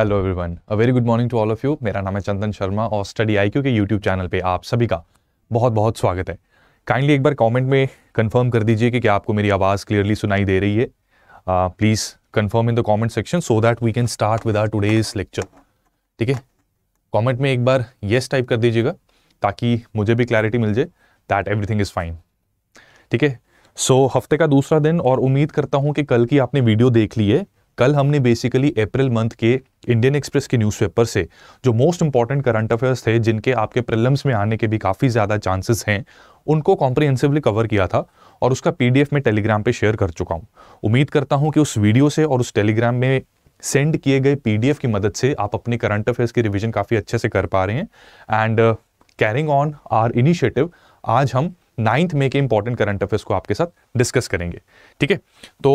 Hello everyone a very good morning to all of you मेरा नाम है चंदन शर्मा और स्टडी आई के यूट्यूब चैनल पे आप सभी का बहुत बहुत स्वागत है काइंडली एक बार कमेंट में कंफर्म कर दीजिए कि क्या आपको मेरी आवाज़ क्लियरली सुनाई दे रही है please confirm in the comment section so that we can start with our today's lecture ठीक है कॉमेंट में एक बार येस टाइप कर दीजिएगा ताकि मुझे भी क्लैरिटी मिल जाए दैट एवरीथिंग इज़ फाइन ठीक है सो हफ्ते का दूसरा दिन और उम्मीद करता हूँ कि कल की आपने वीडियो देख ली है कल हमने बेसिकली अप्रैल मंथ के इंडियन एक्सप्रेस के न्यूज़पेपर से जो मोस्ट इंपॉर्टेंट करंट अफेयर्स थे जिनके आपके प्रिलम्स में आने के भी काफ़ी ज़्यादा चांसेस हैं उनको कॉम्प्रिहेंसिवली कवर किया था और उसका पीडीएफ में टेलीग्राम पर शेयर कर चुका हूँ उम्मीद करता हूँ कि उस वीडियो से और उस टेलीग्राम में सेंड किए गए पीडीएफ की मदद से आप अपने करंट अफेयर्स की रिविजन काफ़ी अच्छे से कर पा रहे हैं and carrying on our initiative आज हम नाइन्थ मे के इंपॉर्टेंट करंट अफेयर्स को आपके साथ डिस्कस करेंगे ठीक है तो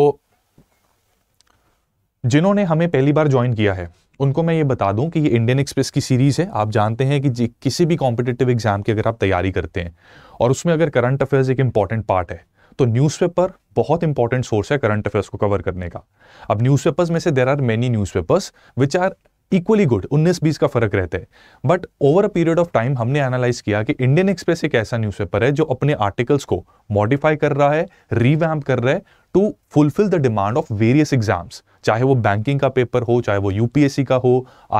जिन्होंने हमें पहली बार ज्वाइन किया है उनको मैं ये बता दूं कि ये इंडियन एक्सप्रेस की सीरीज़ है आप जानते हैं कि किसी भी कॉम्पिटेटिव एग्जाम की अगर आप तैयारी करते हैं और उसमें अगर करंट अफेयर्स एक इंपॉर्टेंट पार्ट है तो न्यूज़पेपर बहुत इंपॉर्टेंट सोर्स है करंट अफेयर्स को कवर करने का अब न्यूज़पेपर्स में से there are many newspapers which are equally good 19-20 का फर्क रहता है but over a period of time हमने एनालाइज किया कि इंडियन एक्सप्रेस एक ऐसा न्यूज़पेपर है जो अपने आर्टिकल्स को मॉडिफाई कर रहा है रीवैम्प कर रहा है to fulfil the demand of various exams चाहे वो बैंकिंग का पेपर हो चाहे वो यूपीएससी का हो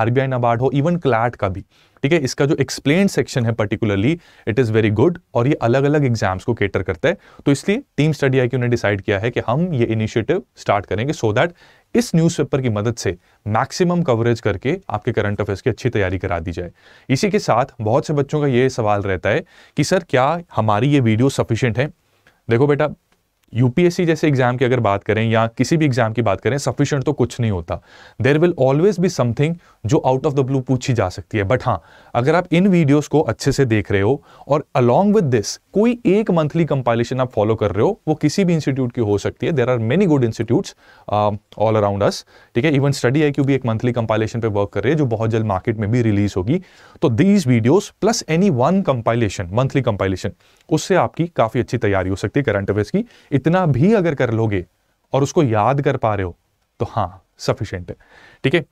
आरबीआई नबार्ड हो इवन क्लैट का भी ठीक है इसका जो एक्सप्लेन सेक्शन है particularly it is very good और ये अलग अलग एग्जाम्स को केटर करता है तो इसलिए टीम स्टडी आई ने डिसाइड किया है कि हम ये इनिशिएटिव स्टार्ट करेंगे सो so दैट इस न्यूज़पेपर की मदद से मैक्सिमम कवरेज करके आपके करंट अफेयर्स की अच्छी तैयारी करा दी जाए इसी के साथ बहुत से बच्चों का ये सवाल रहता है कि सर क्या हमारी ये वीडियो सफिशियंट है देखो बेटा यूपीएससी जैसे एग्जाम की अगर बात करें या किसी भी एग्जाम की बात करें सफिशियंट तो कुछ नहीं होता there will always be something जो आउट ऑफ द ब्लू पूछी जा सकती है बट हाँ अगर आप इन वीडियोस को अच्छे से देख रहे हो और अलॉन्ग विद दिस कोई एक मंथली कंपाइलेशन आप फॉलो कर रहे हो वो किसी भी इंस्टीट्यूट की हो सकती है there are many good institutes all around us ठीक है इवन स्टडी आई भी एक मंथली कंपाइलेशन पे वर्क कर रहे हैं जो बहुत जल्द मार्केट में भी रिलीज होगी तो these videos plus any one compilation monthly compilation उससे आपकी काफ़ी अच्छी तैयारी हो सकती है करंट अफेयर्स की इतना भी अगर कर लोगे और उसको याद कर पा रहे हो तो हाँ सफिशेंट है ठीक है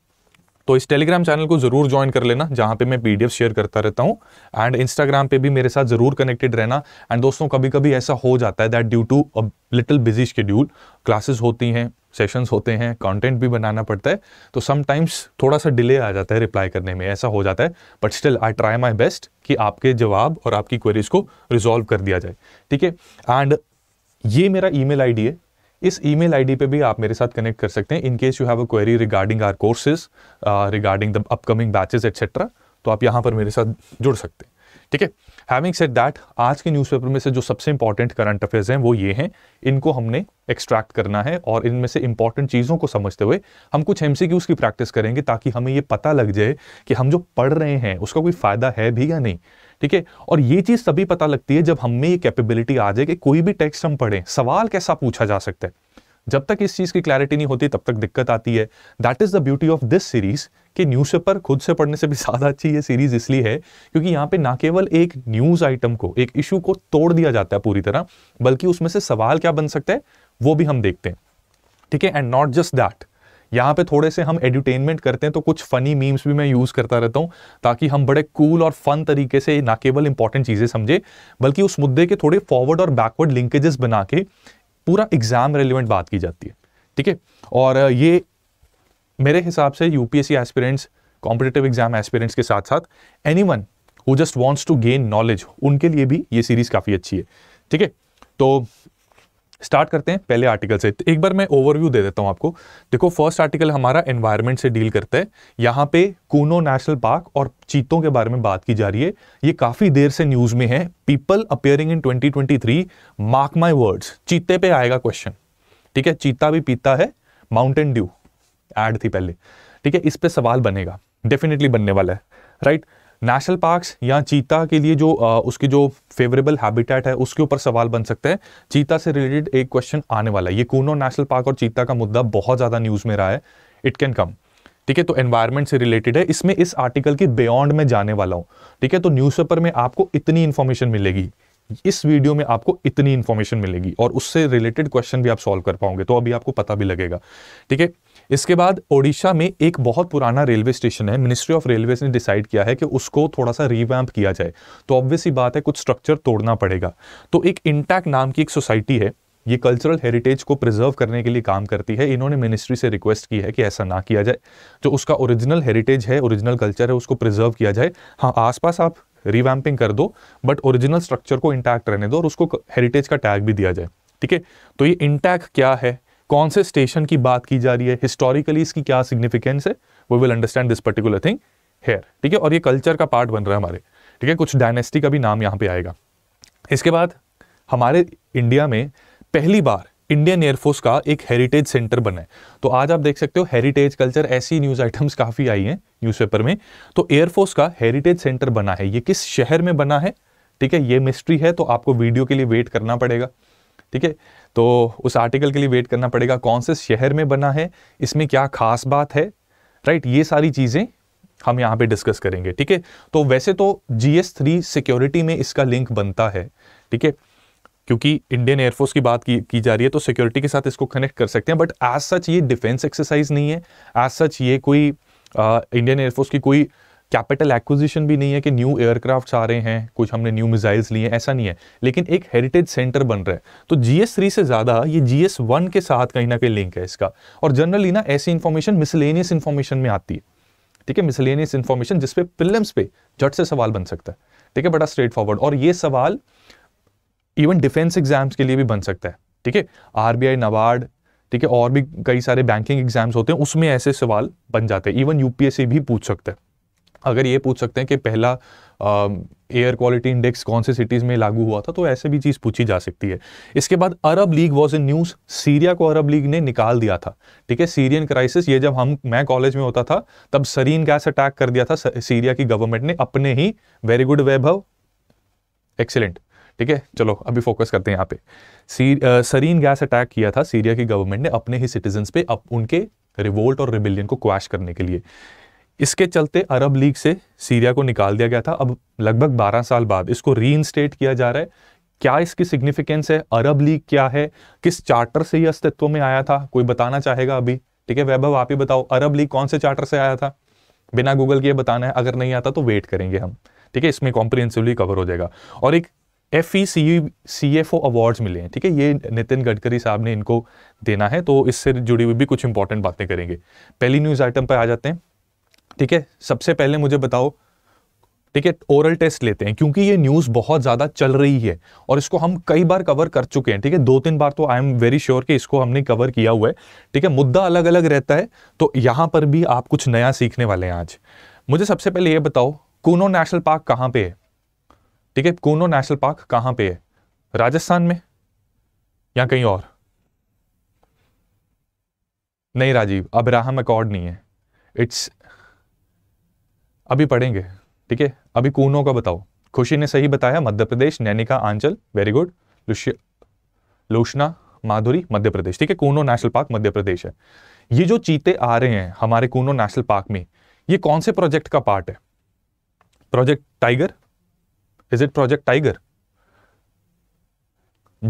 तो इस टेलीग्राम चैनल को जरूर ज्वाइन कर लेना जहाँ पे मैं पीडीएफ शेयर करता रहता हूँ एंड इंस्टाग्राम पे भी मेरे साथ जरूर कनेक्टेड रहना एंड दोस्तों कभी कभी ऐसा हो जाता है that due to a little busy schedule classes होती हैं सेशंस होते हैं कंटेंट भी बनाना पड़ता है तो समटाइम्स थोड़ा सा डिले आ जाता है रिप्लाई करने में ऐसा हो जाता है but still I try my best कि आपके जवाब और आपकी क्वेरीज को रिजॉल्व कर दिया जाए ठीक है एंड ये मेरा ईमेल आईडी है इस ईमेल आईडी पे भी आप मेरे साथ कनेक्ट कर सकते हैं in case you have a query regarding our courses regarding the upcoming batches etcetera तो आप यहाँ पर मेरे साथ जुड़ सकते हैं ठीक है हैविंग सेट दैट आज के न्यूज़पेपर में से जो सबसे इंपॉर्टेंट करंट अफेयर्स हैं वो ये हैं इनको हमने एक्सट्रैक्ट करना है और इनमें से इंपॉर्टेंट चीज़ों को समझते हुए हम कुछ एम की प्रैक्टिस करेंगे ताकि हमें ये पता लग जाए कि हम जो पढ़ रहे हैं उसका कोई फ़ायदा है भी या नहीं ठीक है और ये चीज तभी पता लगती है जब हमें ये कैपेबिलिटी आ जाए कि कोई भी टेक्स्ट हम पढ़ें सवाल कैसा पूछा जा सकता है जब तक इस चीज़ की क्लैरिटी नहीं होती तब तक दिक्कत आती है that is the beauty of this series कि न्यूज़पेपर खुद से पढ़ने से भी ज़्यादा अच्छी ये सीरीज़ इसलिए है क्योंकि यहाँ पे ना केवल एक न्यूज़ आइटम को एक इशू को तोड़ दिया जाता है पूरी तरह बल्कि उसमें से सवाल क्या बन सकता है वो भी हम देखते हैं ठीक है एंड नॉट जस्ट दैट यहाँ पे थोड़े से हम एडुटेनमेंट करते हैं तो कुछ फनी मीम्स भी मैं यूज़ करता रहता हूँ ताकि हम बड़े कूल और फन तरीके से ना केवल इंपॉर्टेंट चीज़ें समझे बल्कि उस मुद्दे के थोड़े फॉरवर्ड और बैकवर्ड लिंकेजेस बना के पूरा एग्ज़ाम रेलिवेंट बात की जाती है ठीक है और ये मेरे हिसाब से UPSC aspirants competitive exam aspirants के साथ साथ anyone who just wants to gain knowledge उनके लिए भी ये सीरीज़ काफ़ी अच्छी है ठीक है तो स्टार्ट करते हैं पहले आर्टिकल से एक बार मैं ओवरव्यू दे देता हूं आपको देखो फर्स्ट आर्टिकल हमारा एनवायरनमेंट से डील करता है यहां पे कूनो नेशनल पार्क और चीतों के बारे में बात की जा रही है ये काफ़ी देर से न्यूज़ में है people appearing in 2023 mark my words चीते पे आएगा क्वेश्चन ठीक है चीता भी पीता है माउंटेन ड्यू एड थी पहले ठीक है इस पर सवाल बनेगा डेफिनेटली बनने वाला है राइट right? नेशनल पार्क्स या चीता के लिए जो आ, उसके जो फेवरेबल हैबिटेट है उसके ऊपर सवाल बन सकते हैं चीता से रिलेटेड एक क्वेश्चन आने वाला है ये कूनो नेशनल पार्क और चीता का मुद्दा बहुत ज़्यादा न्यूज़ में रहा है इट कैन कम ठीक है तो एनवायरनमेंट से रिलेटेड है इसमें इस आर्टिकल के बियॉन्ड में जाने वाला हूँ ठीक है तो न्यूज़पेपर में आपको इतनी इन्फॉर्मेशन मिलेगी इस वीडियो में आपको इतनी इन्फॉर्मेशन मिलेगी और उससे रिलेटेड क्वेश्चन भी आप सॉल्व कर पाओगे तो अभी आपको पता भी लगेगा ठीक है इसके बाद ओडिशा में एक बहुत पुराना रेलवे स्टेशन है मिनिस्ट्री ऑफ रेलवे ने डिसाइड किया है कि उसको थोड़ा सा रिवैम्प किया जाए तो ऑब्वियस ही बात है कुछ स्ट्रक्चर तोड़ना पड़ेगा तो एक इंटैक्ट नाम की एक सोसाइटी है ये कल्चरल हेरिटेज को प्रिजर्व करने के लिए काम करती है इन्होंने मिनिस्ट्री से रिक्वेस्ट की है कि ऐसा ना किया जाए जो उसका ओरिजिनल हेरिटेज है ओरिजिनल कल्चर है उसको प्रिजर्व किया जाए हाँ आसपास आप रिवैम्पिंग कर दो बट ओरिजिनल स्ट्रक्चर को इंटैक्ट रहने दो और उसको हेरिटेज का टैग भी दिया जाए ठीक है तो ये इंटैक्ट क्या है कौन से स्टेशन की बात की जा रही है हिस्टोरिकली इसकी क्या सिग्निफिकेंस है we will understand this particular thing here ठीक है और ये कल्चर का पार्ट बन रहा है हमारे ठीक है कुछ डायनेस्टी का भी नाम यहाँ पे आएगा इसके बाद हमारे इंडिया में पहली बार इंडियन एयरफोर्स का एक हेरिटेज सेंटर बना है तो आज आप देख सकते हो हेरिटेज कल्चर ऐसी न्यूज आइटम्स काफ़ी आई हैं न्यूज़पेपर में तो एयरफोर्स का हेरिटेज सेंटर बना है ये किस शहर में बना है ठीक है ये मिस्ट्री है तो आपको वीडियो के लिए वेट करना पड़ेगा ठीक है तो उस आर्टिकल के लिए वेट करना पड़ेगा कौन से शहर में बना है इसमें क्या खास बात है राइट ये सारी चीज़ें हम यहाँ पे डिस्कस करेंगे ठीक है तो वैसे तो जी एस थ्री सिक्योरिटी में इसका लिंक बनता है ठीक है क्योंकि इंडियन एयरफोर्स की बात की, की जा रही है तो सिक्योरिटी के साथ इसको कनेक्ट कर सकते हैं बट एज सच ये डिफेंस एक्सरसाइज नहीं है एज सच ये कोई इंडियन uh, एयरफोर्स की कोई कैपिटल एक्विजिशन भी नहीं है कि न्यू एयरक्राफ्ट आ रहे हैं कुछ हमने न्यू मिसाइल्स लिए हैं ऐसा नहीं है लेकिन एक हेरिटेज सेंटर बन रहा है तो जी एस थ्री से ज़्यादा ये जीएस वन के साथ कहीं ना कहीं लिंक है इसका और जनरली ना ऐसी इन्फॉर्मेशन मिसलेनियस इन्फॉर्मेशन में आती है ठीक है मिसलेनियस इन्फॉर्मेशन जिसपे पिलम्स पे झट से सवाल बन सकता है ठीक है बड़ा स्ट्रेट फॉरवर्ड और ये सवाल इवन डिफेंस एग्जाम्स के लिए भी बन सकता है ठीक है आरबीआई नबार्ड ठीक है और भी कई सारे बैंकिंग एग्जाम्स होते हैं उसमें ऐसे सवाल बन जाते हैं इवन यूपीएससी भी पूछ सकता है अगर ये पूछ सकते हैं कि पहला एयर क्वालिटी इंडेक्स कौन से सिटीज़ में लागू हुआ था तो ऐसे भी चीज़ पूछी जा सकती है इसके बाद Arab league was a news Syria को अरब लीग ने निकाल दिया था ठीक है सीरियन क्राइसिस ये जब हम मैं कॉलेज में होता था तब सरीन गैस अटैक कर दिया था सीरिया की गवर्नमेंट ने अपने ही वेरी गुड वैभव एक्सीलेंट ठीक है चलो अभी फोकस करते हैं यहाँ पे सरीन गैस अटैक किया था सीरिया की गवर्नमेंट ने अपने ही सिटीजन पे अप उनके रिवोल्ट और रिबिलियन को क्वैश करने के लिए इसके चलते अरब लीग से सीरिया को निकाल दिया गया था अब लगभग 12 साल बाद इसको री किया जा रहा है क्या इसकी सिग्निफिकेंस है अरब लीग क्या है किस चार्टर से ये अस्तित्व में आया था कोई बताना चाहेगा अभी ठीक है वैभव आप ही बताओ अरब लीग कौन से चार्टर से आया था बिना गूगल के बताना है अगर नहीं आता तो वेट करेंगे हम ठीक है इसमें कॉम्प्रिहेंसिवली कवर हो जाएगा और एक F E C C F O award मिले हैं ठीक है ये नितिन गडकरी साहब ने इनको देना है तो इससे जुड़ी हुई भी कुछ इंपॉर्टेंट बातें करेंगे पहली न्यूज़ आइटम पर आ जाते हैं ठीक है सबसे पहले मुझे बताओ ठीक है ओरल टेस्ट लेते हैं क्योंकि ये न्यूज़ बहुत ज़्यादा चल रही है और इसको हम कई बार कवर कर चुके हैं ठीक है दो तीन बार तो आई एम वेरी श्योर कि इसको हमने कवर किया हुआ है ठीक है मुद्दा अलग अलग रहता है तो यहां पर भी आप कुछ नया सीखने वाले हैं आज मुझे सबसे पहले ये बताओ कूनो नेशनल पार्क कहां पे है ठीक है कूनो नेशनल पार्क कहां पे है राजस्थान में या कहीं और नहीं राजीव अब्राहम अकॉर्ड नहीं है इट्स अभी पढ़ेंगे ठीक है अभी कूनों का बताओ खुशी ने सही बताया मध्य प्रदेश नैनिका आंचल वेरी गुड लोशना माधुरी मध्य प्रदेश ठीक है कूनो नेशनल पार्क मध्य प्रदेश है ये जो चीते आ रहे हैं हमारे कूनो नेशनल पार्क में ये कौन से प्रोजेक्ट का पार्ट है project tiger is it project tiger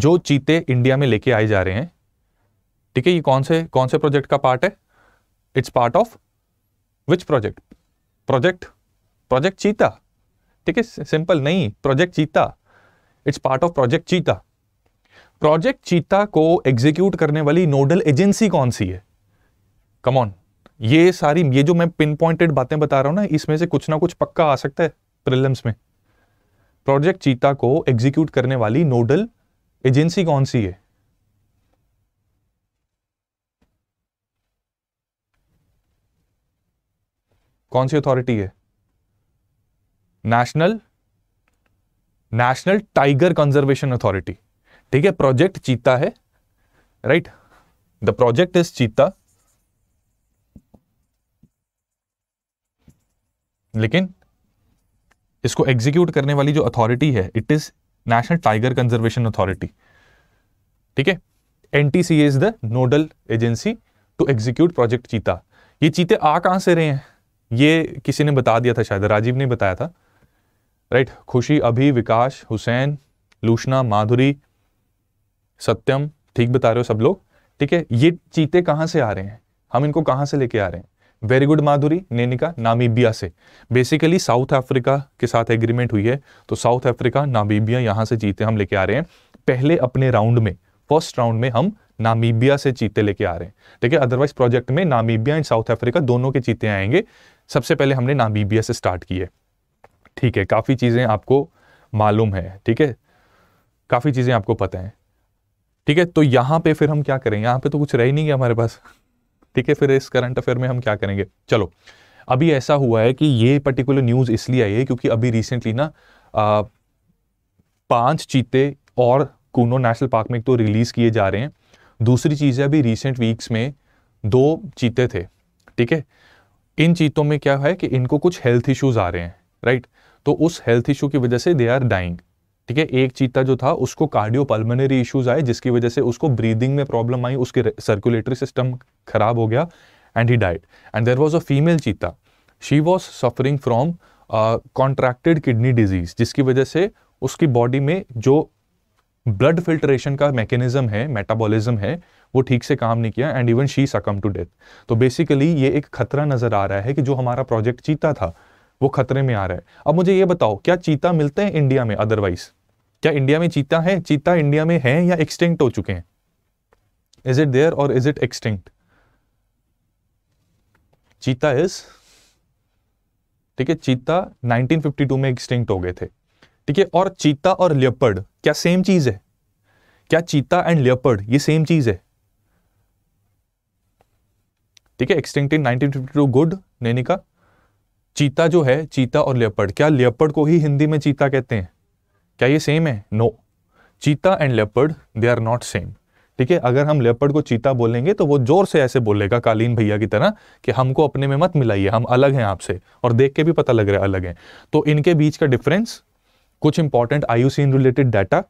जो चीते इंडिया में लेके आए जा रहे हैं ठीक है ये कौन से कौन से प्रोजेक्ट का पार्ट है it's part of which project project project cheetah ठीक है सिंपल नहीं project cheetah it's part of project cheetah project cheetah को एग्जीक्यूट करने वाली नोडल एजेंसी कौन सी है कमॉन ये सारी ये जो मैं पिन पॉइंटेड बातें बता रहा हूं ना इसमें से कुछ ना कुछ पक्का आ सकता है प्रिलिम्स में प्रोजेक्ट चीता को एग्जीक्यूट करने वाली नोडल एजेंसी कौन सी है कौन सी अथॉरिटी है national national tiger conservation authority ठीक है प्रोजेक्ट चीता है राइट द प्रोजेक्ट इज चीता लेकिन इसको एग्जीक्यूट करने वाली जो अथॉरिटी है it is national tiger conservation authority ठीक है NTCA is the nodal agency to execute project cheetah ये चीते आ कहां से रहे हैं ये किसी ने बता दिया था शायद राजीव ने बताया था राइट खुशी अभी विकास हुसैन लूशना माधुरी सत्यम ठीक बता रहे हो सब लोग ठीक है ये चीते कहाँ से आ रहे हैं हम इनको कहाँ से लेके आ रहे हैं very good Madhuri Nenika Namibia से बेसिकली साउथ अफ्रीका के साथ एग्रीमेंट हुई है तो साउथ अफ्रीका नामीबिया यहां से चीते हम लेके आ रहे हैं पहले अपने राउंड में फर्स्ट राउंड में हम नामीबिया से चीते लेके आ रहे हैं ठीक है अदरवाइज प्रोजेक्ट में नामीबिया एंड साउथ अफ्रीका दोनों के चीते आएंगे सबसे पहले हमने नामीबिया से स्टार्ट किए ठीक है काफ़ी चीज़ें आपको मालूम है ठीक है काफ़ी चीज़ें आपको पता है ठीक है तो यहाँ पे फिर हम क्या करेंगे यहाँ पे तो कुछ रह ही नहीं गया हमारे पास ठीक है फिर इस करंट अफेयर में हम क्या करेंगे चलो अभी ऐसा हुआ है कि ये पर्टिकुलर न्यूज़ इसलिए आई है क्योंकि अभी रिसेंटली ना आ, पांच चीते और कूनो नेशनल पार्क में एक तो रिलीज़ किए जा रहे हैं दूसरी चीज़ है अभी रिसेंट वीक्स में दो चीते थे ठीक है इन चीतों में क्या है कि इनको कुछ हेल्थ इश्यूज़ आ रहे हैं राइट right? तो उस हेल्थ इशू की वजह से दे आर डाइंग ठीक है एक चीता जो था उसको कार्डियो इश्यूज आए जिसकी वजह से उसको ब्रीदिंग में प्रॉब्लम आई उसके सर्कुलेटरी सिस्टम खराब हो गया and he died and there was a female cheetah she was suffering from contracted kidney disease जिसकी वजह से उसकी बॉडी में जो ब्लड फिल्ट्रेशन का मैकेनिज्म है मेटाबॉलिज्म है वो ठीक से काम नहीं किया and even she succumb to death तो बेसिकली ये एक खतरा नज़र आ रहा है कि जो हमारा प्रोजेक्ट चीता था वो खतरे में आ रहा है अब मुझे ये बताओ क्या चीता मिलते हैं इंडिया में अदरवाइज क्या इंडिया में चीता है चीता इंडिया में है या एक्सटिंक्ट हो चुके हैं इज इट देयर और is it extinct cheetah is ठीक है चीता 1952 में एक्सटिंक्ट हो गए थे ठीक है और चीता और लियपर्ड क्या सेम चीज है क्या चीता एंड लियपर्ड ये सेम चीज है ठीक है एक्सटिंक्ट इन 1952 गुड नैनिका चीता जो है चीता और लेपर्ड क्या लेपर्ड को ही हिंदी में चीता कहते हैं क्या ये सेम है no cheetah and leopard they are not same ठीक है अगर हम लेपर्ड को चीता बोलेंगे तो वो जोर से ऐसे बोलेगा कालीन भैया की तरह कि हमको अपने में मत मिलाइए हम अलग हैं आपसे और देख के भी पता लग रहा है अलग हैं तो इनके बीच का डिफरेंस कुछ important I related data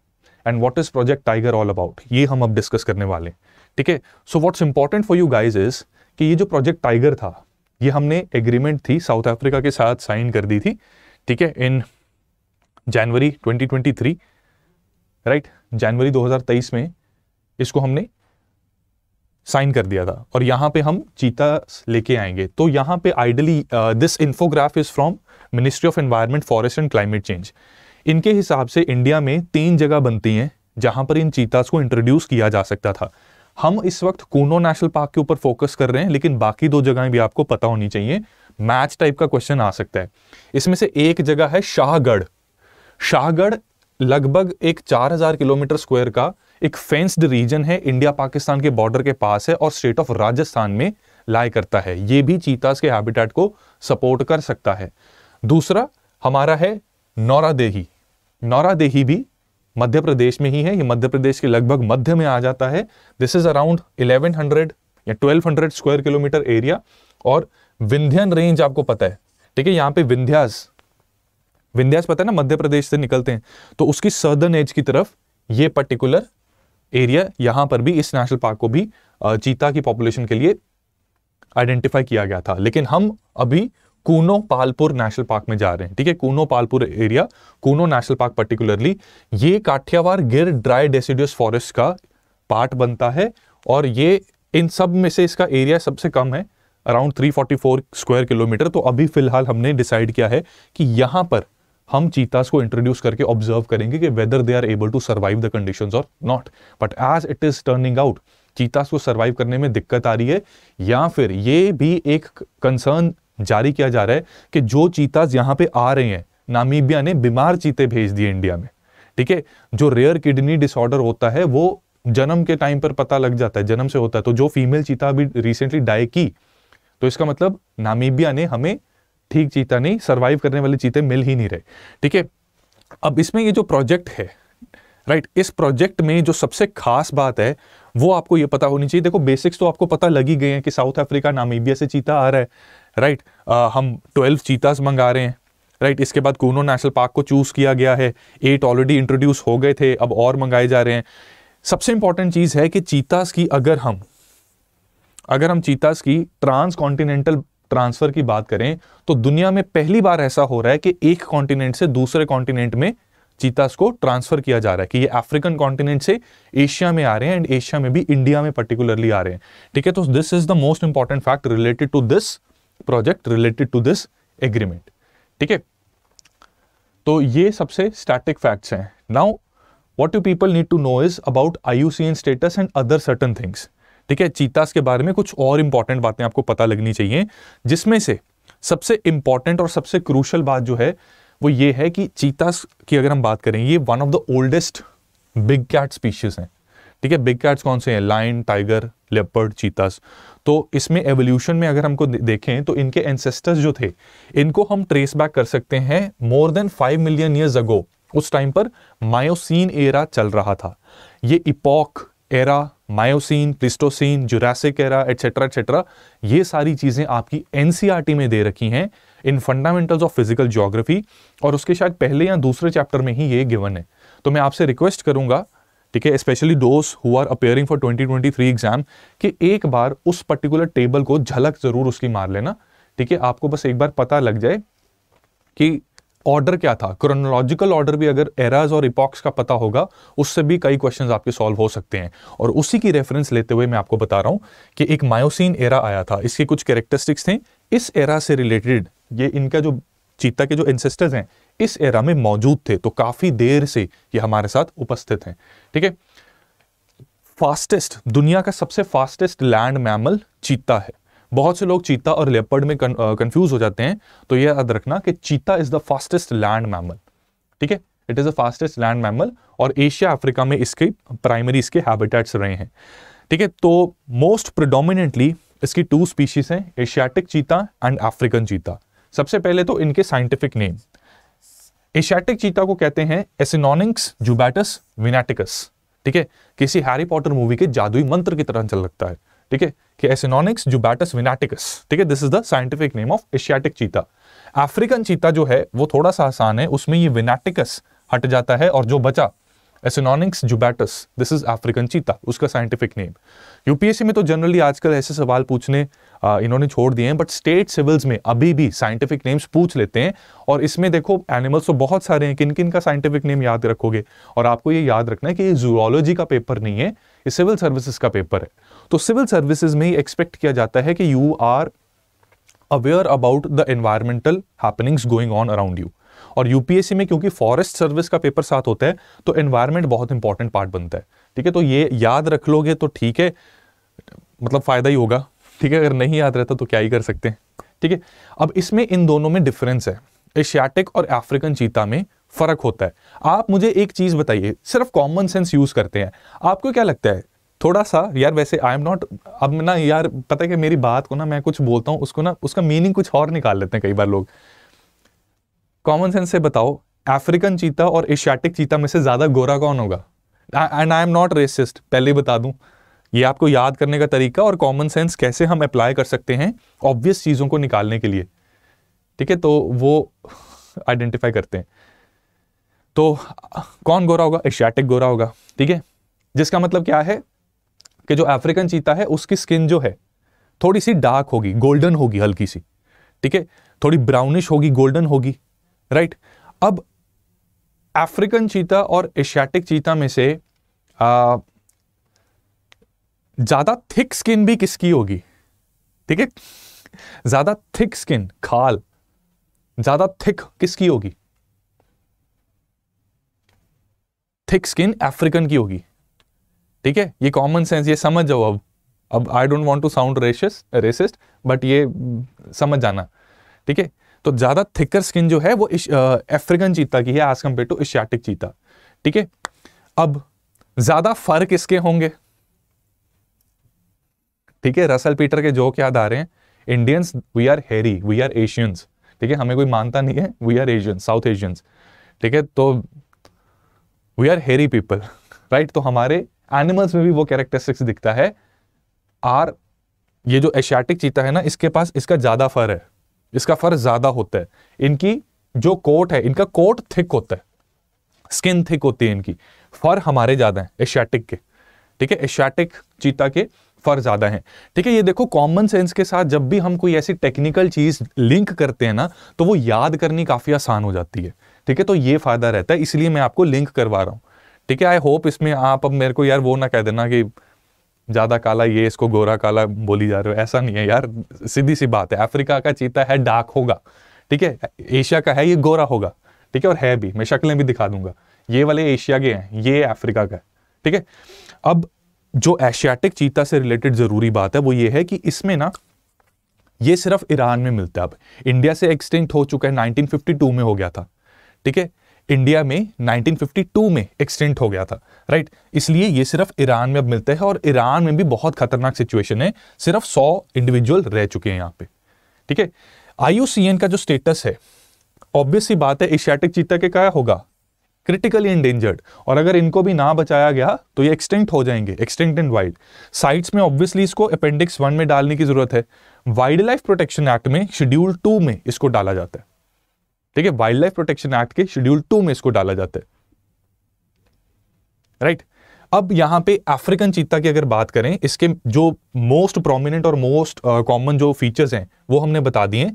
and what is project tiger all about ये हम अब डिस्कस करने वाले ठीक है so what's important for you guys is कि ये जो प्रोजेक्ट टाइगर था ये हमने एग्रीमेंट थी साउथ अफ्रीका के साथ साइन कर दी थी ठीक है इन जनवरी 2023 राइट जनवरी 2023 में इसको हमने साइन कर दिया था और यहाँ पे हम चीता लेके आएंगे तो यहाँ पे ideally this infograph is from ministry of environment forest and climate change इनके हिसाब से इंडिया में तीन जगह बनती हैं जहाँ पर इन चीतास को इंट्रोड्यूस किया जा सकता था हम इस वक्त कूनो नेशनल पार्क के ऊपर फोकस कर रहे हैं लेकिन बाकी दो जगहें भी आपको पता होनी चाहिए मैच टाइप का क्वेश्चन आ सकता है इसमें से एक जगह है शाहगढ़ शाहगढ़ लगभग एक 4000 किलोमीटर स्क्वायर का एक फेंस्ड रीजन है इंडिया पाकिस्तान के बॉर्डर के पास है और स्टेट ऑफ राजस्थान में लाए करता है ये भी चीतास के हैबिटेट को सपोर्ट कर सकता है दूसरा हमारा है नौरादेही नौरादेही भी मध्य प्रदेश में ही है ये मध्य प्रदेश के लगभग मध्य में आ जाता है दिस इज अराउंड 1100 या 1200 स्क्वायर किलोमीटर एरिया और विंध्यन रेंज आपको पता है ठीक है यहाँ पे विंध्यास विंध्यास पता है ना मध्य प्रदेश से निकलते हैं तो उसकी सदर्न एज की तरफ ये पर्टिकुलर एरिया यहां पर भी इस नेशनल पार्क को भी चीता की पॉपुलेशन के लिए आइडेंटिफाई किया गया था लेकिन हम अभी कूनो पालपुर नेशनल पार्क में जा रहे हैं ठीक है Kuno Palpur area Kuno national park particularly ये Kathiawar Gir dry deciduous forest का पार्ट बनता है और ये इन सब में से इसका एरिया सबसे कम है अराउंड 344 स्क्वायर किलोमीटर तो अभी फिलहाल हमने डिसाइड किया है कि यहां पर हम चीतास को इंट्रोड्यूस करके ऑब्जर्व करेंगे कि whether they are able to survive the condition और not but as it is turning out cheetahs को सर्वाइव करने में दिक्कत आ रही है या फिर ये भी एक कंसर्न जारी किया जा रहा है कि जो चीता यहां पे आ रहे हैं नामीबिया ने बीमार चीते भेज दिए इंडिया में ठीक है जो रेयर किडनी डिसऑर्डर होता है वो जन्म के टाइम पर पता लग जाता है जन्म से होता है तो जो फीमेल चीता अभी रिसेंटली डाई की तो इसका मतलब नामीबिया ने हमें ठीक चीता नहीं सर्वाइव करने वाले चीते मिल ही नहीं रहे ठीक है अब इसमें ये जो प्रोजेक्ट है राइट इस प्रोजेक्ट में जो सबसे खास बात है वो आपको ये पता होनी चाहिए देखो बेसिक्स तो आपको पता लग ही गए हैं कि साउथ अफ्रीका नामीबिया से चीता आ रहा है राइट आ, हम ट्वेल्व चीतास मंगा रहे हैं राइट इसके बाद कूनो नेशनल पार्क को चूज़ किया गया है एट ऑलरेडी इंट्रोड्यूस हो गए थे अब और मंगाए जा रहे हैं सबसे इंपॉर्टेंट चीज़ है कि चीतास की अगर हम अगर हम चीतास की ट्रांस कॉन्टिनेंटल ट्रांसफ़र की बात करें तो दुनिया में पहली बार ऐसा हो रहा है कि एक कॉन्टिनेंट से दूसरे कॉन्टिनेंट में चीतास को ट्रांसफ़र किया जा रहा है कि ये अफ्रीकन कॉन्टिनेंट से एशिया में आ रहे हैं एंड एशिया में भी इंडिया में पर्टिकुलरली आ रहे हैं ठीक है तो this is the most important fact related to this project related to this agreement ठीक है तो ये सबसे स्टैटिक फैक्ट्स हैं now what you people need to know is about I status and other certain things ठीक है चीतास के बारे में कुछ और इंपॉर्टेंट बातें आपको पता लगनी चाहिए जिसमें से सबसे इंपॉर्टेंट और सबसे क्रूशल बात जो है वो ये है कि चीतास की अगर हम बात करें ये one of the oldest big cat species हैं ठीक है बिग कैट्स कौन से हैं लाइन टाइगर लेपर्ड चीतास तो इसमें एवोल्यूशन में अगर हमको देखें तो इनके एंसेस्टर्स जो थे इनको हम ट्रेस बैक कर सकते हैं more than five million years ago उस टाइम पर मायोसिन एरा चल रहा था ये epoch era Miocene Pleistocene Jurassic era etcetera etcetera ये सारी चीज़ें आपकी एन e में दे रखी हैं in fundamentals of physical geography और उसके शायद पहले या दूसरे चैप्टर में ही ये गिवन है तो मैं आपसे रिक्वेस्ट करूंगा ठीक है specially those who are appearing for 2023 exam कि एक बार उस पर्टिकुलर टेबल को झलक जरूर उसकी मार लेना ठीक है आपको बस एक बार पता लग जाए कि ऑर्डर क्या था क्रोनोलॉजिकल ऑर्डर भी अगर एराज और इपॉक्स का पता होगा उससे भी कई क्वेश्चंस आपके सॉल्व हो सकते हैं और उसी की रेफरेंस लेते हुए मैं आपको बता रहा हूँ कि एक मायोसिन एरा आया था इसके कुछ कैरेक्टरिस्टिक्स थे इस एरा से रिलेटेड ये इनका जो चीता के जो इंसेस्टर्स हैं इस एरा में मौजूद थे तो काफ़ी देर से ये हमारे साथ उपस्थित हैं ठीक है फास्टेस्ट दुनिया का सबसे फास्टेस्ट लैंड मैमल चीता है बहुत से लोग चीता और लेपर्ड में कंफ्यूज हो जाते हैं तो यह याद रखना कि cheetah is the fastest land mammal ठीक है it is the fastest land mammal और एशिया अफ्रीका में इसके प्राइमरी इसके हैबिटेट्स रहे हैं ठीक है तो मोस्ट प्रिडोमिनेंटली इसकी टू स्पीशीज हैं Asiatic cheetah and African cheetah सबसे पहले तो इनके साइंटिफिक नेम एशियाटिक चीता को कहते हैं एसिनोनिक्स जुबैटस विनाटिकस ठीक है किसी हैरी पॉटर मूवी के जादुई मंत्र की तरह चल लगता है ठीक है कि एसिनोनिक्स जुबैटस विनाटिकस ठीक है this is the scientific name of Asiatic cheetah African cheetah जो है वो थोड़ा सा आसान है उसमें ये विनाटिकस हट जाता है और जो बचा Acinonyx jubatus this is African cheetah उसका साइंटिफिक नेम यूपीएससी में तो जनरली आजकल ऐसे सवाल पूछने इन्होंने छोड़ दिए हैं बट स्टेट सिविल्स में अभी भी साइंटिफिक नेम्स पूछ लेते हैं और इसमें देखो एनिमल्स तो बहुत सारे हैं किन किन का साइंटिफिक नेम याद रखोगे और आपको ये याद रखना है कि ये जूलॉजी का पेपर नहीं है ये सिविल सर्विसेज का पेपर है तो सिविल सर्विसेज में ही एक्सपेक्ट किया जाता है कि you are aware about the environmental happenings going on around you और यूपीएससी में क्योंकि फॉरेस्ट सर्विस का पेपर साथ होता है तो एनवायरमेंट बहुत इंपॉर्टेंट पार्ट बनता है ठीक है तो ये याद रख लोगे तो ठीक है मतलब फ़ायदा ही होगा ठीक है अगर नहीं याद रहता तो क्या ही कर सकते हैं ठीक है अब इसमें इन दोनों में डिफरेंस है एशियाटिक और अफ्रीकन चीता में फर्क होता है आप मुझे एक चीज बताइए सिर्फ कॉमन सेंस यूज करते हैं आपको क्या लगता है थोड़ा सा यार वैसे आई एम नॉट अब ना यार पता है कि मेरी बात को ना मैं कुछ बोलता हूँ उसको ना उसका मीनिंग कुछ और निकाल लेते हैं कई बार लोग कॉमन सेंस से बताओ अफ्रीकन चीता और एशियाटिक चीता में से ज़्यादा गोरा कौन होगा and I am not racist पहले बता दूं ये आपको याद करने का तरीका और कॉमन सेंस कैसे हम अप्लाई कर सकते हैं ऑब्वियस चीज़ों को निकालने के लिए ठीक है तो वो आइडेंटिफाई करते हैं तो कौन गोरा होगा एशियाटिक गोरा होगा ठीक है जिसका मतलब क्या है कि जो अफ्रीकन चीता है उसकी स्किन जो है थोड़ी सी डार्क होगी गोल्डन होगी हल्की सी ठीक है थोड़ी ब्राउनिश होगी गोल्डन होगी राइट अब अफ्रीकन चीता और एशियाटिक चीता में से ज़्यादा थिक स्किन भी किसकी होगी ठीक है ज़्यादा थिक स्किन खाल ज़्यादा थिक किसकी होगी थिक स्किन अफ्रीकन की होगी ठीक है ये कॉमन सेंस ये समझ जाओ अब अब I don't want to sound racist racist but ये समझ जाना ठीक है तो ज़्यादा थिकर स्किन जो है वो अफ्रीकन चीता की है as compare to Asiatic cheetah ठीक है अब ज़्यादा फर किसके होंगे ठीक है रसल पीटर के जो क्या आ रहे हैं Indians we are hairy we are Asians ठीक है हमें कोई मानता नहीं है we are Asian South Asians ठीक है तो we are hairy people right तो हमारे एनिमल्स में भी वो कैरेक्टरिस्टिक्स दिखता है आर ये जो एशियाटिक चीता है ना इसके पास इसका ज़्यादा फर है इसका फर ज़्यादा होता है इनकी जो कोट है इनका कोट थिक होता है स्किन थिक होती है इनकी फर हमारे ज़्यादा है एशियाटिक के ठीक है एशियाटिक चीता के फर ज़्यादा हैं ठीक है ये देखो कॉमन सेंस के साथ जब भी हम कोई ऐसी टेक्निकल चीज़ लिंक करते हैं ना तो वो याद करनी काफ़ी आसान हो जाती है ठीक है तो ये फ़ायदा रहता है इसलिए मैं आपको लिंक करवा रहा हूँ ठीक है आई होप इसमें आप अब मेरे को यार वो ना कह देना कि ज़्यादा काला ये इसको गोरा काला बोली जा रहे हो ऐसा नहीं है यार सीधी सी बात है अफ्रीका का चीता है डार्क होगा ठीक है एशिया का है ये गोरा होगा ठीक है और है भी मैं शक्लें भी दिखा दूंगा ये वाले एशिया के हैं ये अफ्रीका का है ठीक है अब जो एशियाटिक चीता से रिलेटेड ज़रूरी बात है वो ये है कि इसमें ना ये सिर्फ ईरान में मिलता है अब इंडिया से एक्सटेंट हो चुका है 1952 में हो गया था ठीक है इंडिया में 1952 में एक्सटेंट हो गया था राइट इसलिए ये सिर्फ ईरान में अब मिलता है और ईरान में भी बहुत खतरनाक सिचुएशन है सिर्फ 100 इंडिविजुअल रह चुके हैं यहाँ पे ठीक है आई का जो स्टेटस है ऑब्वियस सी बात है एशियाटिक चीता के क्या होगा क्रिटिकली एंडेंजर्ड और अगर इनको भी ना बचाया गया तो ये एक्सटेंट हो जाएंगे एक्सटेंट एंड वाइल्ड साइट्स में ऑब्वियसली इसको अपेंडिक्स वन में डालने की जरूरत है वाइल्ड लाइफ प्रोटेक्शन एक्ट में शेड्यूल टू में इसको डाला जाता है ठीक है वाइल्ड लाइफ प्रोटेक्शन एक्ट के शेड्यूल टू में इसको डाला जाता है राइट अब यहाँ पे अफ्रीकन चीता की अगर बात करें इसके जो मोस्ट प्रोमिनेंट और मोस्ट कॉमन uh, जो फीचर्स हैं वो हमने बता दिए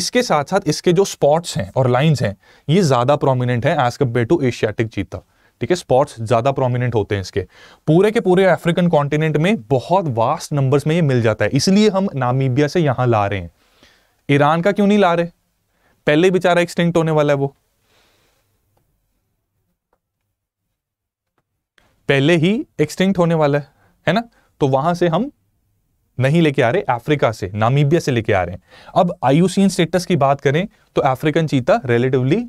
इसके साथ साथ इसके जो स्पॉट्स हैं और लाइंस हैं ये ज़्यादा प्रोमिनेंट हैं as compare to Asiatic cheetah ठीक है स्पॉट्स ज़्यादा प्रोमिनेंट होते हैं इसके पूरे के पूरे अफ्रीकन कॉन्टिनेंट में बहुत वास्ट नंबर्स में ये मिल जाता है इसलिए हम नामीबिया से यहाँ ला रहे हैं ईरान का क्यों नहीं ला रहे पहले बेचारा एक्सटिंक्ट होने वाला है वो पहले ही एक्सटिंक्ट होने वाला है है ना तो वहां से हम नहीं लेके आ रहे अफ्रीका से नामीबिया से लेके आ रहे हैं अब आयुसीन स्टेटस की बात करें तो अफ्रीकन चीता रिलेटिवली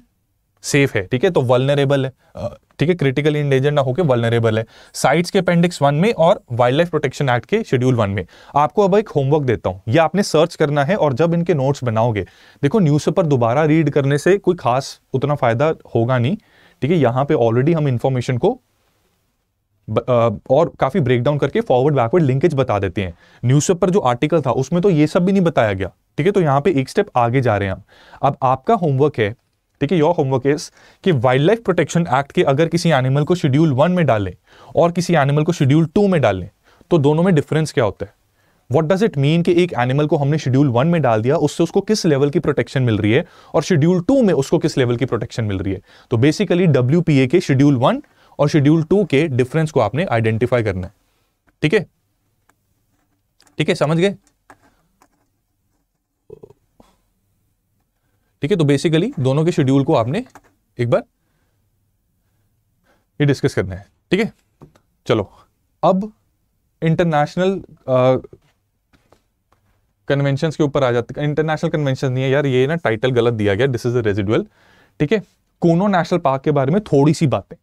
सेफ है ठीक है तो वलनरेबल है ठीक है क्रिटिकल इंडेजर ना होकर वलनरेबल है साइट्स के अपेंडिक्स वन में और वाइल्ड लाइफ प्रोटेक्शन एक्ट के शेड्यूल वन में आपको अब एक होमवर्क देता हूं ये आपने सर्च करना है और जब इनके नोट्स बनाओगे देखो न्यूज पेपर दोबारा रीड करने से कोई खास उतना फ़ायदा होगा नहीं ठीक है यहां पे ऑलरेडी हम इंफॉर्मेशन को और काफ़ी ब्रेकडाउन करके फॉरवर्ड बैकवर्ड लिंकेज बता देते हैं न्यूज़पेपर जो आर्टिकल था उसमें तो ये सब भी नहीं बताया गया ठीक है तो यहाँ पे एक स्टेप आगे जा रहे हैं हम अब आपका होमवर्क है ठीक है योर होमवर्क इज कि वाइल्ड लाइफ प्रोटेक्शन एक्ट के अगर किसी एनिमल को शेड्यूल वन में डालें और किसी एनिमल को शेड्यूल टू में डालें तो दोनों में डिफरेंस क्या होता है वॉट डज इट मीन कि एक एनिमल को हमने शेड्यूल वन में डाल दिया उससे उसको किस लेवल की प्रोटेक्शन मिल रही है और शेड्यूल टू में उसको किस लेवल की प्रोटेक्शन मिल रही है तो बेसिकली डब्ल्यू के शेड्यूल वन और शेड्यूल टू के डिफरेंस को आपने आइडेंटिफाई करना है ठीक है ठीक है समझ गए ठीक है तो बेसिकली दोनों के शेड्यूल को आपने एक बार ये डिस्कस करना है ठीक है चलो अब इंटरनेशनल कन्वेंशन के ऊपर आ जाते इंटरनेशनल कन्वेंशन नहीं है यार ये ना टाइटल गलत दिया गया दिस इज द रेजिडुअल ठीक है कोनो नेशनल पार्क के बारे में थोड़ी सी बातें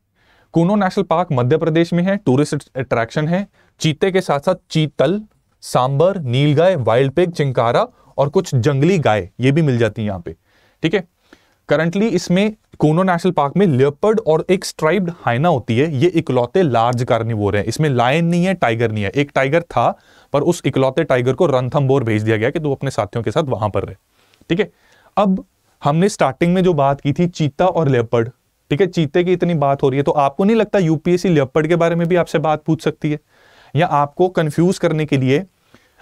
कूनो नेशनल पार्क मध्य प्रदेश में है टूरिस्ट अट्रैक्शन है चीते के साथ साथ चीतल सांबर नीलगाय वाइल्ड पिग चिंकारा और कुछ जंगली गाय ये भी मिल जाती है यहाँ पे ठीक है करंटली इसमें कोनो नेशनल पार्क में लियोपर्ड और एक स्ट्राइब्ड हाइना होती है ये इकलौते लार्ज कार्निवोर है इसमें लायन नहीं है टाइगर नहीं है एक टाइगर था पर उस इकलौते टाइगर को बोर भेज दिया गया कि तू अपने साथियों के साथ वहां पर रहे ठीक है अब हमने स्टार्टिंग में जो बात की थी चीता और लेपर्ड ठीक है चीते की इतनी बात हो रही है तो आपको नहीं लगता यूपीएससी लियपर्ड के बारे में भी आपसे बात पूछ सकती है या आपको कंफ्यूज करने के लिए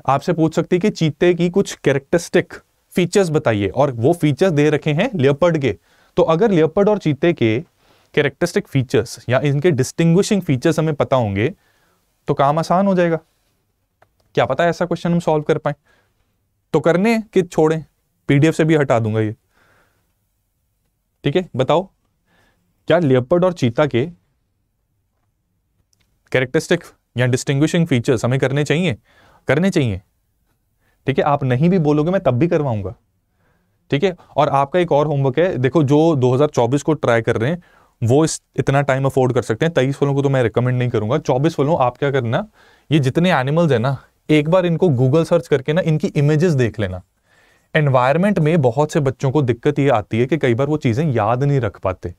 आपसे पूछ सकती है कि चीते की कुछ कैरेक्टरिस्टिक फीचर्स बताइए और वो फीचर्स दे रखे हैं लियपर्ड के तो अगर लेपर्ड और चीते के कैरेक्टरिस्टिक फीचर्स या इनके डिस्टिंग्विशिंग फीचर्स हमें पता होंगे तो काम आसान हो जाएगा क्या पता ऐसा क्वेश्चन हम सॉल्व कर पाए तो करने कि छोड़ें पीडीएफ से भी हटा दूंगा ये ठीक है बताओ क्या लियपर्ड और चीता के कैरेक्टरिस्टिक या डिस्टिंग्विशिंग फीचर्स हमें करने चाहिए करने चाहिए ठीक है आप नहीं भी बोलोगे मैं तब भी करवाऊंगा ठीक है और आपका एक और होमवर्क है देखो जो 2024 को ट्राई कर रहे हैं वो इस इतना टाइम अफोर्ड कर सकते हैं तेईस फलों को तो मैं रिकमेंड नहीं करूंगा चौबीस फलों आप क्या करना ये जितने एनिमल्स हैं ना एक बार इनको गूगल सर्च करके ना इनकी इमेजेस देख लेना एनवायरमेंट में बहुत से बच्चों को दिक्कत ये आती है कि कई बार वो चीज़ें याद नहीं रख पाते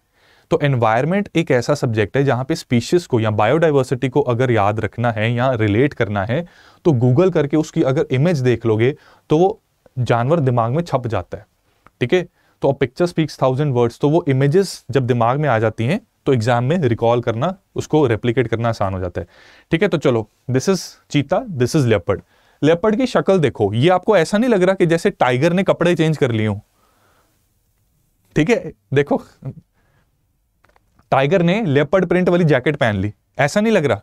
तो एनवायरमेंट एक ऐसा सब्जेक्ट है जहां पे स्पीशीज को या बायोडाइवर्सिटी को अगर याद रखना है या रिलेट करना है तो गूगल करके उसकी अगर इमेज देख लोगे तो वो जानवर दिमाग में छप जाता है ठीक है तो अब पिक्चर स्पीक्स थाउजेंड वर्ड्स तो वो इमेजेस जब दिमाग में आ जाती हैं तो एग्जाम में रिकॉल करना उसको रेप्लीकेट करना आसान हो जाता है ठीक है तो चलो this is cheetah this is leopard leopard की शक्ल देखो ये आपको ऐसा नहीं लग रहा कि जैसे टाइगर ने कपड़े चेंज कर लिए ठीक है देखो टाइगर ने लेपर्ड प्रिंट वाली जैकेट पहन ली ऐसा नहीं लग रहा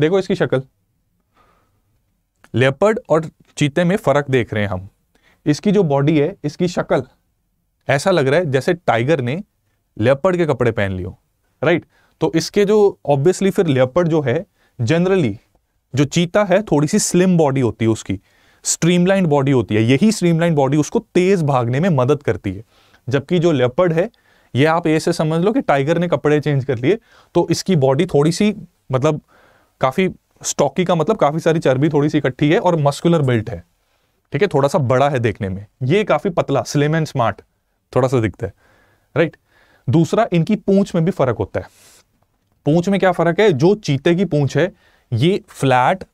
देखो इसकी शक्ल लेपर्ड और चीते में फ़र्क देख रहे हैं हम इसकी जो बॉडी है इसकी शक्ल ऐसा लग रहा है जैसे टाइगर ने लेपर्ड के कपड़े पहन लिए राइट तो इसके जो ऑब्वियसली फिर लेपर्ड जो है जनरली जो चीता है थोड़ी सी स्लिम बॉडी होती है उसकी स्ट्रीमलाइंड बॉडी होती है यही स्ट्रीमलाइंड बॉडी उसको तेज़ भागने में मदद करती है जबकि जो लेपर्ड है ये आप ऐसे समझ लो कि टाइगर ने कपड़े चेंज कर लिए तो इसकी बॉडी थोड़ी सी मतलब काफ़ी स्टॉकी का मतलब काफ़ी सारी चर्बी थोड़ी सी इकट्ठी है और मस्कुलर बिल्ट है ठीक है थोड़ा सा बड़ा है देखने में ये काफ़ी पतला स्लिम एंड स्मार्ट थोड़ा सा दिखता है राइट दूसरा इनकी पूंछ में भी फ़र्क होता है पूंछ में क्या फ़र्क है जो चीते की पूंछ है ये फ्लैट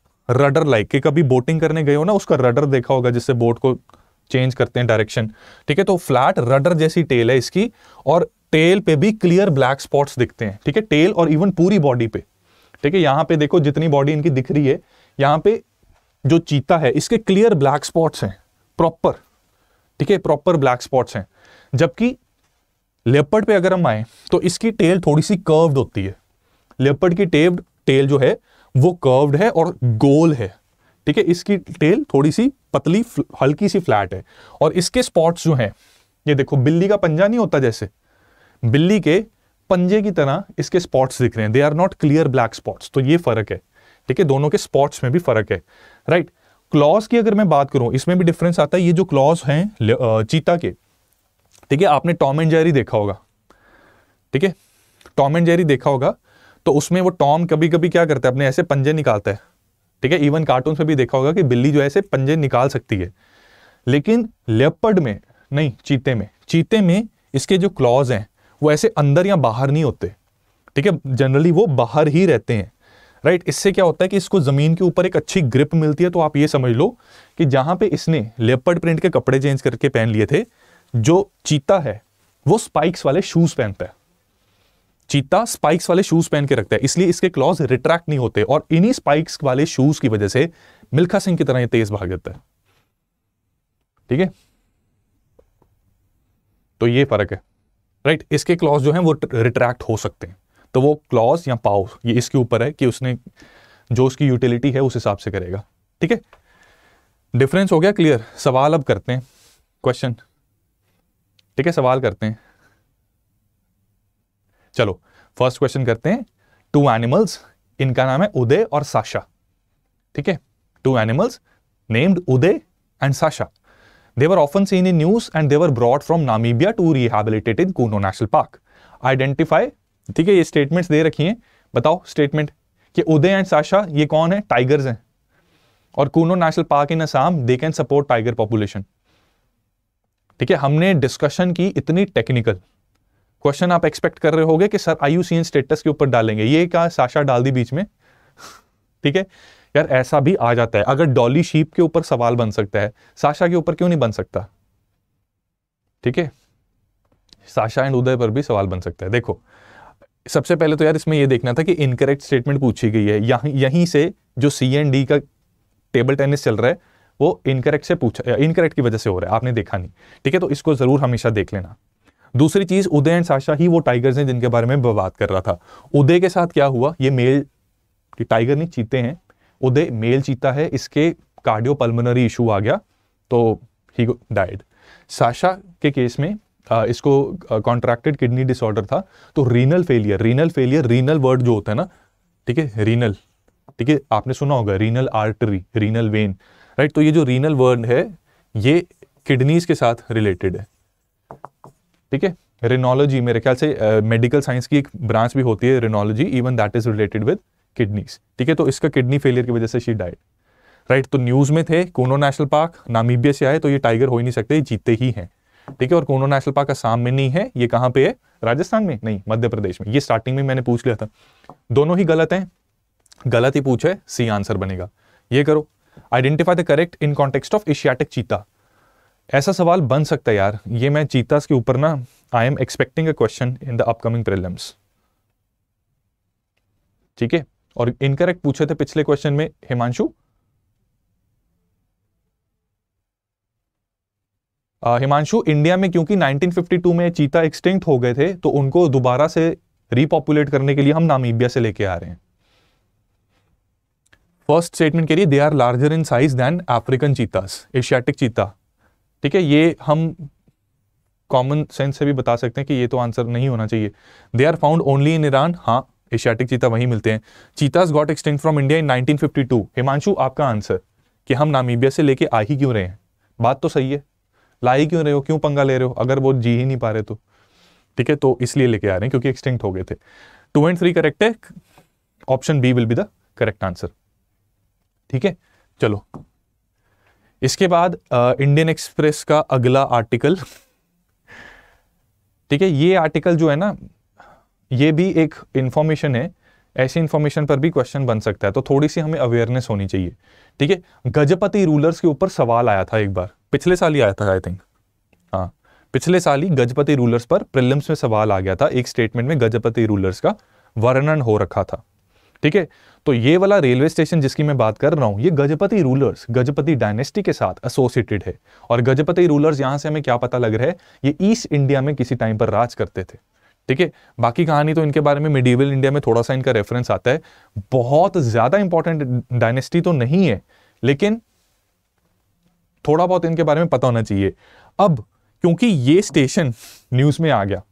रडर लाइक के कभी बोटिंग करने गए हो ना उसका रडर देखा होगा जिससे बोट को चेंज करते हैं डायरेक्शन ठीक है तो फ्लैट रडर जैसी टेल है इसकी और टेल पे भी क्लियर ब्लैक स्पॉट्स दिखते हैं ठीक है टेल और इवन पूरी बॉडी पे ठीक है यहां पे देखो जितनी बॉडी इनकी दिख रही है यहां पे जो चीता है इसके क्लियर ब्लैक स्पॉट्स हैं प्रॉपर ठीक है प्रॉपर ब्लैक स्पॉट्स हैं जबकि लेपर्ड पे अगर हम आए तो इसकी टेल थोड़ी सी कर्व्ड होती है लेपर्ड की टेव्ड टेल जो है वो कर्व्ड है और गोल है ठीक है इसकी टेल थोड़ी सी पतली हल्की सी फ्लैट है और इसके स्पॉट्स जो हैं ये देखो बिल्ली का पंजा नहीं होता जैसे बिल्ली के पंजे की तरह इसके स्पॉट्स दिख रहे हैं they are not clear black spots तो ये फर्क है ठीक है दोनों के स्पॉट्स में भी फर्क है राइट क्लॉज की अगर मैं बात करूं इसमें भी डिफरेंस आता है ये जो क्लॉज है चीता के ठीक है आपने टॉम एंड जेरी देखा होगा ठीक है टॉम एंड जेरी देखा होगा तो उसमें वो टॉम कभी कभी क्या करता है अपने ऐसे पंजे निकालता है ठीक है इवन कार्टून में भी देखा होगा कि बिल्ली जो है पंजे निकाल सकती है लेकिन लेपर्ड में नहीं चीते में चीते में इसके जो क्लॉज हैं वो ऐसे अंदर या बाहर नहीं होते ठीक है जनरली वो बाहर ही रहते हैं राइट right? इससे क्या होता है कि इसको ज़मीन के ऊपर एक अच्छी ग्रिप मिलती है तो आप ये समझ लो कि जहां पे इसने लेपर्ड प्रिंट के कपड़े चेंज करके पहन लिए थे जो चीता है वो स्पाइक्स वाले शूज़ पहनता है चीता स्पाइक्स वाले शूज पहन के रखता है इसलिए इसके क्लॉज रिट्रैक्ट नहीं होते और इन्हीं स्पाइक्स वाले शूज की वजह से मिल्खा सिंह की तरह ये तेज भाग जाता है ठीक है तो ये फर्क है राइट इसके क्लॉज जो है वो रिट्रैक्ट हो सकते हैं तो वो क्लॉज या पाव ये इसके ऊपर है कि उसने जो उसकी यूटिलिटी है उस हिसाब से करेगा ठीक है डिफरेंस हो गया क्लियर सवाल अब करते हैं क्वेश्चन ठीक है सवाल करते हैं चलो फर्स्ट क्वेश्चन करते हैं टू एनिमल्स इनका नाम है उदय और साशा ठीक है two animals named Uday and Sasha They were often seen in news and they were brought from Namibia to rehabilitate in Kuno National ठीक है ये स्टेटमेंट दे रखी है बताओ स्टेटमेंट कि उदय एंड साशा ये कौन है टाइगर्स हैं और Kuno national park in Assam they can support tiger population ठीक है हमने डिस्कशन की इतनी टेक्निकल क्वेश्चन आप एक्सपेक्ट कर रहे होगे कि सर आई यू स्टेटस के ऊपर डालेंगे ये क्या साशा डाल दी बीच में ठीक है यार ऐसा भी आ जाता है अगर डॉली शीप के ऊपर सवाल बन सकता है साशा के ऊपर क्यों नहीं बन सकता ठीक है साशा एंड उदय पर भी सवाल बन सकता है देखो सबसे पहले तो यार इसमें यह देखना था कि इनकरेक्ट स्टेटमेंट पूछी गई है यहीं से जो सी एंड डी का टेबल टेनिस चल रहा है वो इनकरेक्ट से पूछा इनकरेक्ट की वजह से हो रहा है आपने देखा नहीं ठीक है तो इसको ज़रूर हमेशा देख लेना दूसरी चीज उदय एंड साशा ही वो टाइगर्स हैं जिनके बारे में बात कर रहा था उदय के साथ क्या हुआ ये मेल टाइगर नहीं चीते हैं उदय मेल चीता है इसके कार्डियो पल्मोनरी इशू आ गया तो ही डाइड साशा के केस में आ, इसको कॉन्ट्रैक्टेड किडनी डिसऑर्डर था तो renal failure renal failure renal word जो होता है ना ठीक है रीनल ठीक है आपने सुना होगा renal artery renal vein right तो ये जो रीनल वर्ड है ये किडनीज के साथ रिलेटेड है ठीक है रिनोलॉजी मेरे ख्याल से मेडिकल uh, साइंस की एक ब्रांच भी होती है renology even that is related with kidneys ठीक है तो इसका किडनी फेलियर की वजह से शी डाइट राइट तो न्यूज़ में थे कोनो नेशनल पार्क नामीबिया से आए तो ये टाइगर हो ही नहीं सकते ये जीतते ही हैं ठीक है और कोनो नेशनल पार्क असम में नहीं है ये कहाँ पे है राजस्थान में नहीं मध्य प्रदेश में ये स्टार्टिंग में मैंने पूछ लिया था दोनों ही गलत हैं गलत ही पूछे सी आंसर बनेगा ये करो identify the correct in context of Asiatic cheetah ऐसा सवाल बन सकता है यार ये मैं चीतास के ऊपर ना I am expecting a question in the upcoming prelims ठीक है और इनकरेक्ट पूछे थे पिछले क्वेश्चन में हिमांशु हिमांशु इंडिया में क्योंकि 1952 में चीता एक्सटिंक्ट हो गए थे तो उनको दोबारा से रिपॉपुलेट करने के लिए हम नामीबिया से लेके आ रहे हैं फर्स्ट स्टेटमेंट के लिए they are larger in size than African cheetahs Asiatic cheetah ठीक है ये हम कॉमन सेंस से भी बता सकते हैं कि ये तो आंसर नहीं होना चाहिए they are found only in Iran हाँ एशियाटिक चीता वहीं मिलते हैं cheetahs got extinct from India in 1952 Himanshu आपका आंसर कि हम नामीबिया से लेके आ ही क्यों रहे हैं बात तो सही है ला ही क्यों रहे हो क्यों पंगा ले रहे हो अगर वो जी ही नहीं पा रहे तो ठीक है तो इसलिए लेके आ रहे हैं क्योंकि एक्सटेंट हो गए थे टू एंड थ्री करेक्ट है option B will be the correct answer ठीक है चलो इसके बाद इंडियन एक्सप्रेस का अगला आर्टिकल ठीक है ये आर्टिकल जो है ना ये भी एक इंफॉर्मेशन है ऐसी इंफॉर्मेशन पर भी क्वेश्चन बन सकता है तो थोड़ी सी हमें अवेयरनेस होनी चाहिए ठीक है गजपति रूलर्स के ऊपर सवाल आया था एक बार पिछले साल ही आया था आई थिंक हाँ पिछले साल ही गजपति रूलर्स पर प्रिलिम्स में सवाल आ गया था एक स्टेटमेंट में गजपति रूलर्स का वर्णन हो रखा था ठीक है तो ये वाला रेलवे स्टेशन जिसकी मैं बात कर रहा हूं ये गजपति रूलर्स गजपति डायनेस्टी के साथ एसोसिएटेड है और गजपति रूलर्स यहां से हमें क्या पता लग रहा है ये ईस्ट इंडिया में किसी टाइम पर राज करते थे ठीक है बाकी कहानी तो इनके बारे में मिडिवल इंडिया में थोड़ा सा इनका रेफरेंस आता है बहुत ज़्यादा इंपॉर्टेंट डायनेस्टी तो नहीं है लेकिन थोड़ा बहुत इनके बारे में पता होना चाहिए अब क्योंकि ये स्टेशन न्यूज़ में आ गया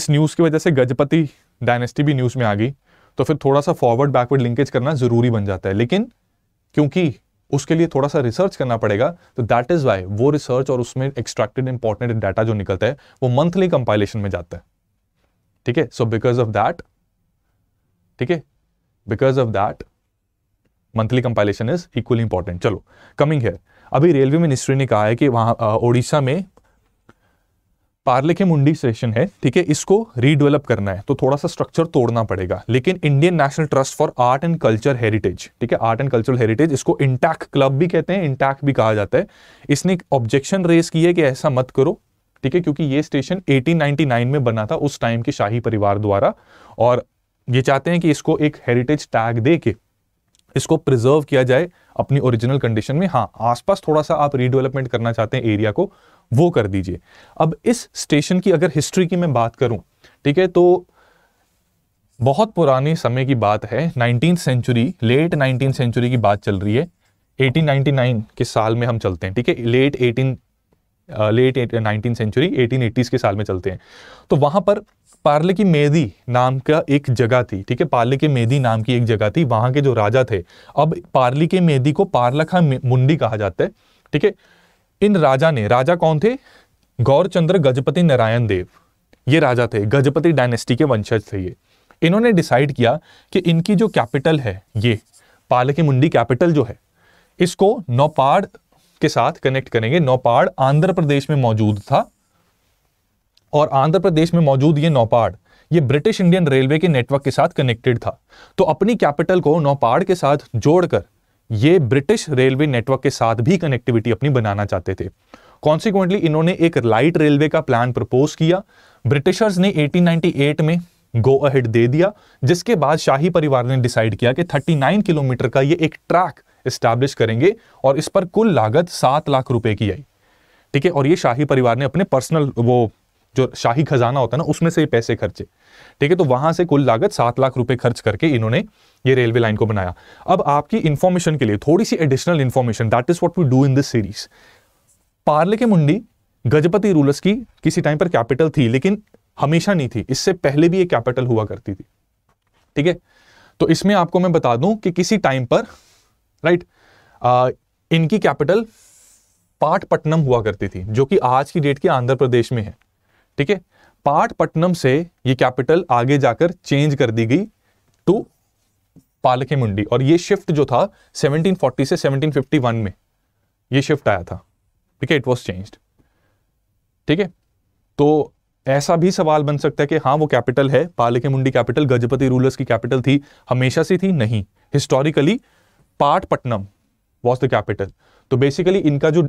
इस न्यूज़ की वजह से गजपति डायनेस्टी भी न्यूज़ में आ गई तो फिर थोड़ा सा फॉरवर्ड बैकवर्ड लिंकेज करना जरूरी बन जाता है लेकिन क्योंकि उसके लिए थोड़ा सा रिसर्च करना पड़ेगा तो दैट इज वाई वो रिसर्च और उसमें एक्सट्रैक्टेड इंपॉर्टेंट डाटा जो निकलता है वो मंथली कंपाइलेशन में जाता है ठीक है सो बिकॉज ऑफ दैट ठीक है because of that monthly compilation is equally important चलो कमिंग है अभी रेलवे मिनिस्ट्री ने कहा है कि वहां ओडिशा में पार्ले के मुंडी स्टेशन है ठीक है इसको रीडेवलप करना है तो थोड़ा सा स्ट्रक्चर तोड़ना पड़ेगा लेकिन Indian national trust for art and culture heritage ठीक है आर्ट एंड कल्चरल हेरिटेज इसको इंटैक क्लब भी कहते हैं इंटैक भी कहा जाता है इसने ऑब्जेक्शन रेस की है कि ऐसा मत करो ठीक है क्योंकि ये स्टेशन एटीन में बना था उस टाइम के शाही परिवार द्वारा और ये चाहते हैं कि इसको एक हेरिटेज टैग दे के इसको प्रिजर्व किया जाए अपनी ओरिजिनल कंडीशन में हाँ आसपास थोड़ा सा आप रीडेवलपमेंट करना चाहते हैं एरिया को वो कर दीजिए अब इस स्टेशन की अगर हिस्ट्री की मैं बात करूं ठीक है तो बहुत पुराने समय की बात है nineteen century late nineteen century की बात चल रही है 1899 के साल में हम चलते हैं ठीक है late 18 late nineteen century eighteen eighties के साल में चलते हैं तो वहां पर पार्ले की मेदी नाम का एक जगह थी ठीक है पार्ले के मेदी नाम की एक जगह थी वहाँ के जो राजा थे अब पार्ली के मेदी को पार्लखा मुंडी कहा जाता है ठीक है इन राजा ने राजा कौन थे गौरचंद्र गजपति नारायण देव ये राजा थे गजपति डायनेस्टी के वंशज थे ये इन्होंने डिसाइड किया कि इनकी जो कैपिटल है ये पालकी मुंडी कैपिटल जो है इसको नौपाड़ के साथ कनेक्ट करेंगे नौपाड़ आंध्र प्रदेश में मौजूद था और आंध्र प्रदेश में मौजूद ये नौपाड़ ये ब्रिटिश इंडियन रेलवे के नेटवर्क के साथ कनेक्टेड था तो अपनी कैपिटल को नौपाड़ के साथ जोड़कर ये ब्रिटिश रेलवे नेटवर्क के साथ भी कनेक्टिविटी अपनी बनाना चाहते थे कॉन्सिक्वेंटली इन्होंने एक लाइट रेलवे का प्लान प्रपोज किया ब्रिटिशर्स ने 1898 में गो अहेड दे दिया जिसके बाद शाही परिवार ने डिसाइड किया कि 39 किलोमीटर का ये एक ट्रैक इस्टेब्लिश करेंगे और इस पर कुल लागत सात लाख रुपए की आई ठीक है और ये शाही परिवार ने अपने पर्सनल वो जो शाही खजाना होता है ना उसमें से पैसे खर्चे ठीक है तो वहां से कुल लागत सात लाख रुपए खर्च करके इन्होंने ये रेलवे लाइन को बनाया अब आपकी इंफॉर्मेशन के लिए थोड़ी सी additional information that is what we do in this series Paralakhemundi Gajapati rulers की किसी टाइम पर कैपिटल थी लेकिन हमेशा नहीं थी इससे पहले भी ये कैपिटल हुआ करती थी ठीक है तो इसमें आपको मैं बता दूं कि किसी टाइम पर राइट आ, इनकी कैपिटल पाटपट्टनम हुआ करती थी जो कि आज की डेट के आंध्र प्रदेश में है ठीक है पाटपट्टनम से ये कैपिटल आगे जाकर चेंज कर दी गई टू मुंडी और ये शिफ्ट जो था 1740 से 1751 में ये शिफ्ट आया था ठीक है इट वॉज चेंज्ड ठीक है तो ऐसा भी सवाल बन सकता है कि हाँ वो कैपिटल है मुंडी कैपिटल गजपति रूलर्स की कैपिटल थी हमेशा से थी नहीं historically Patapatnam was the capital तो बेसिकली इनका जो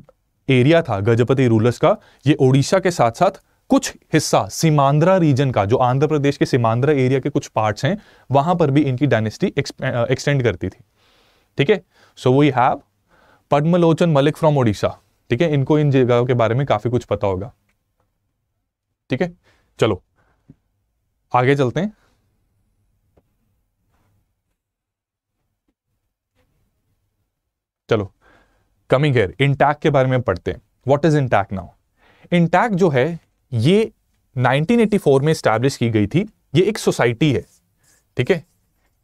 एरिया था गजपति रूलर्स का ये ओडिशा के साथ साथ कुछ हिस्सा सीमांध्रा रीजन का जो आंध्र प्रदेश के सीमांध्रा एरिया के कुछ पार्ट्स हैं वहां पर भी इनकी डायनेस्टी एक्सटेंड करती थी ठीक है so we have Padmalochan Malik from Odisha ठीक है इनको इन जगहों के बारे में काफी कुछ पता होगा ठीक है चलो आगे चलते हैं चलो कमिंग हेयर इंटैक के बारे में पढ़ते हैं what is INTACH now INTACH जो है ये 1984 में स्टैब्लिश की गई थी ये एक सोसाइटी है ठीक है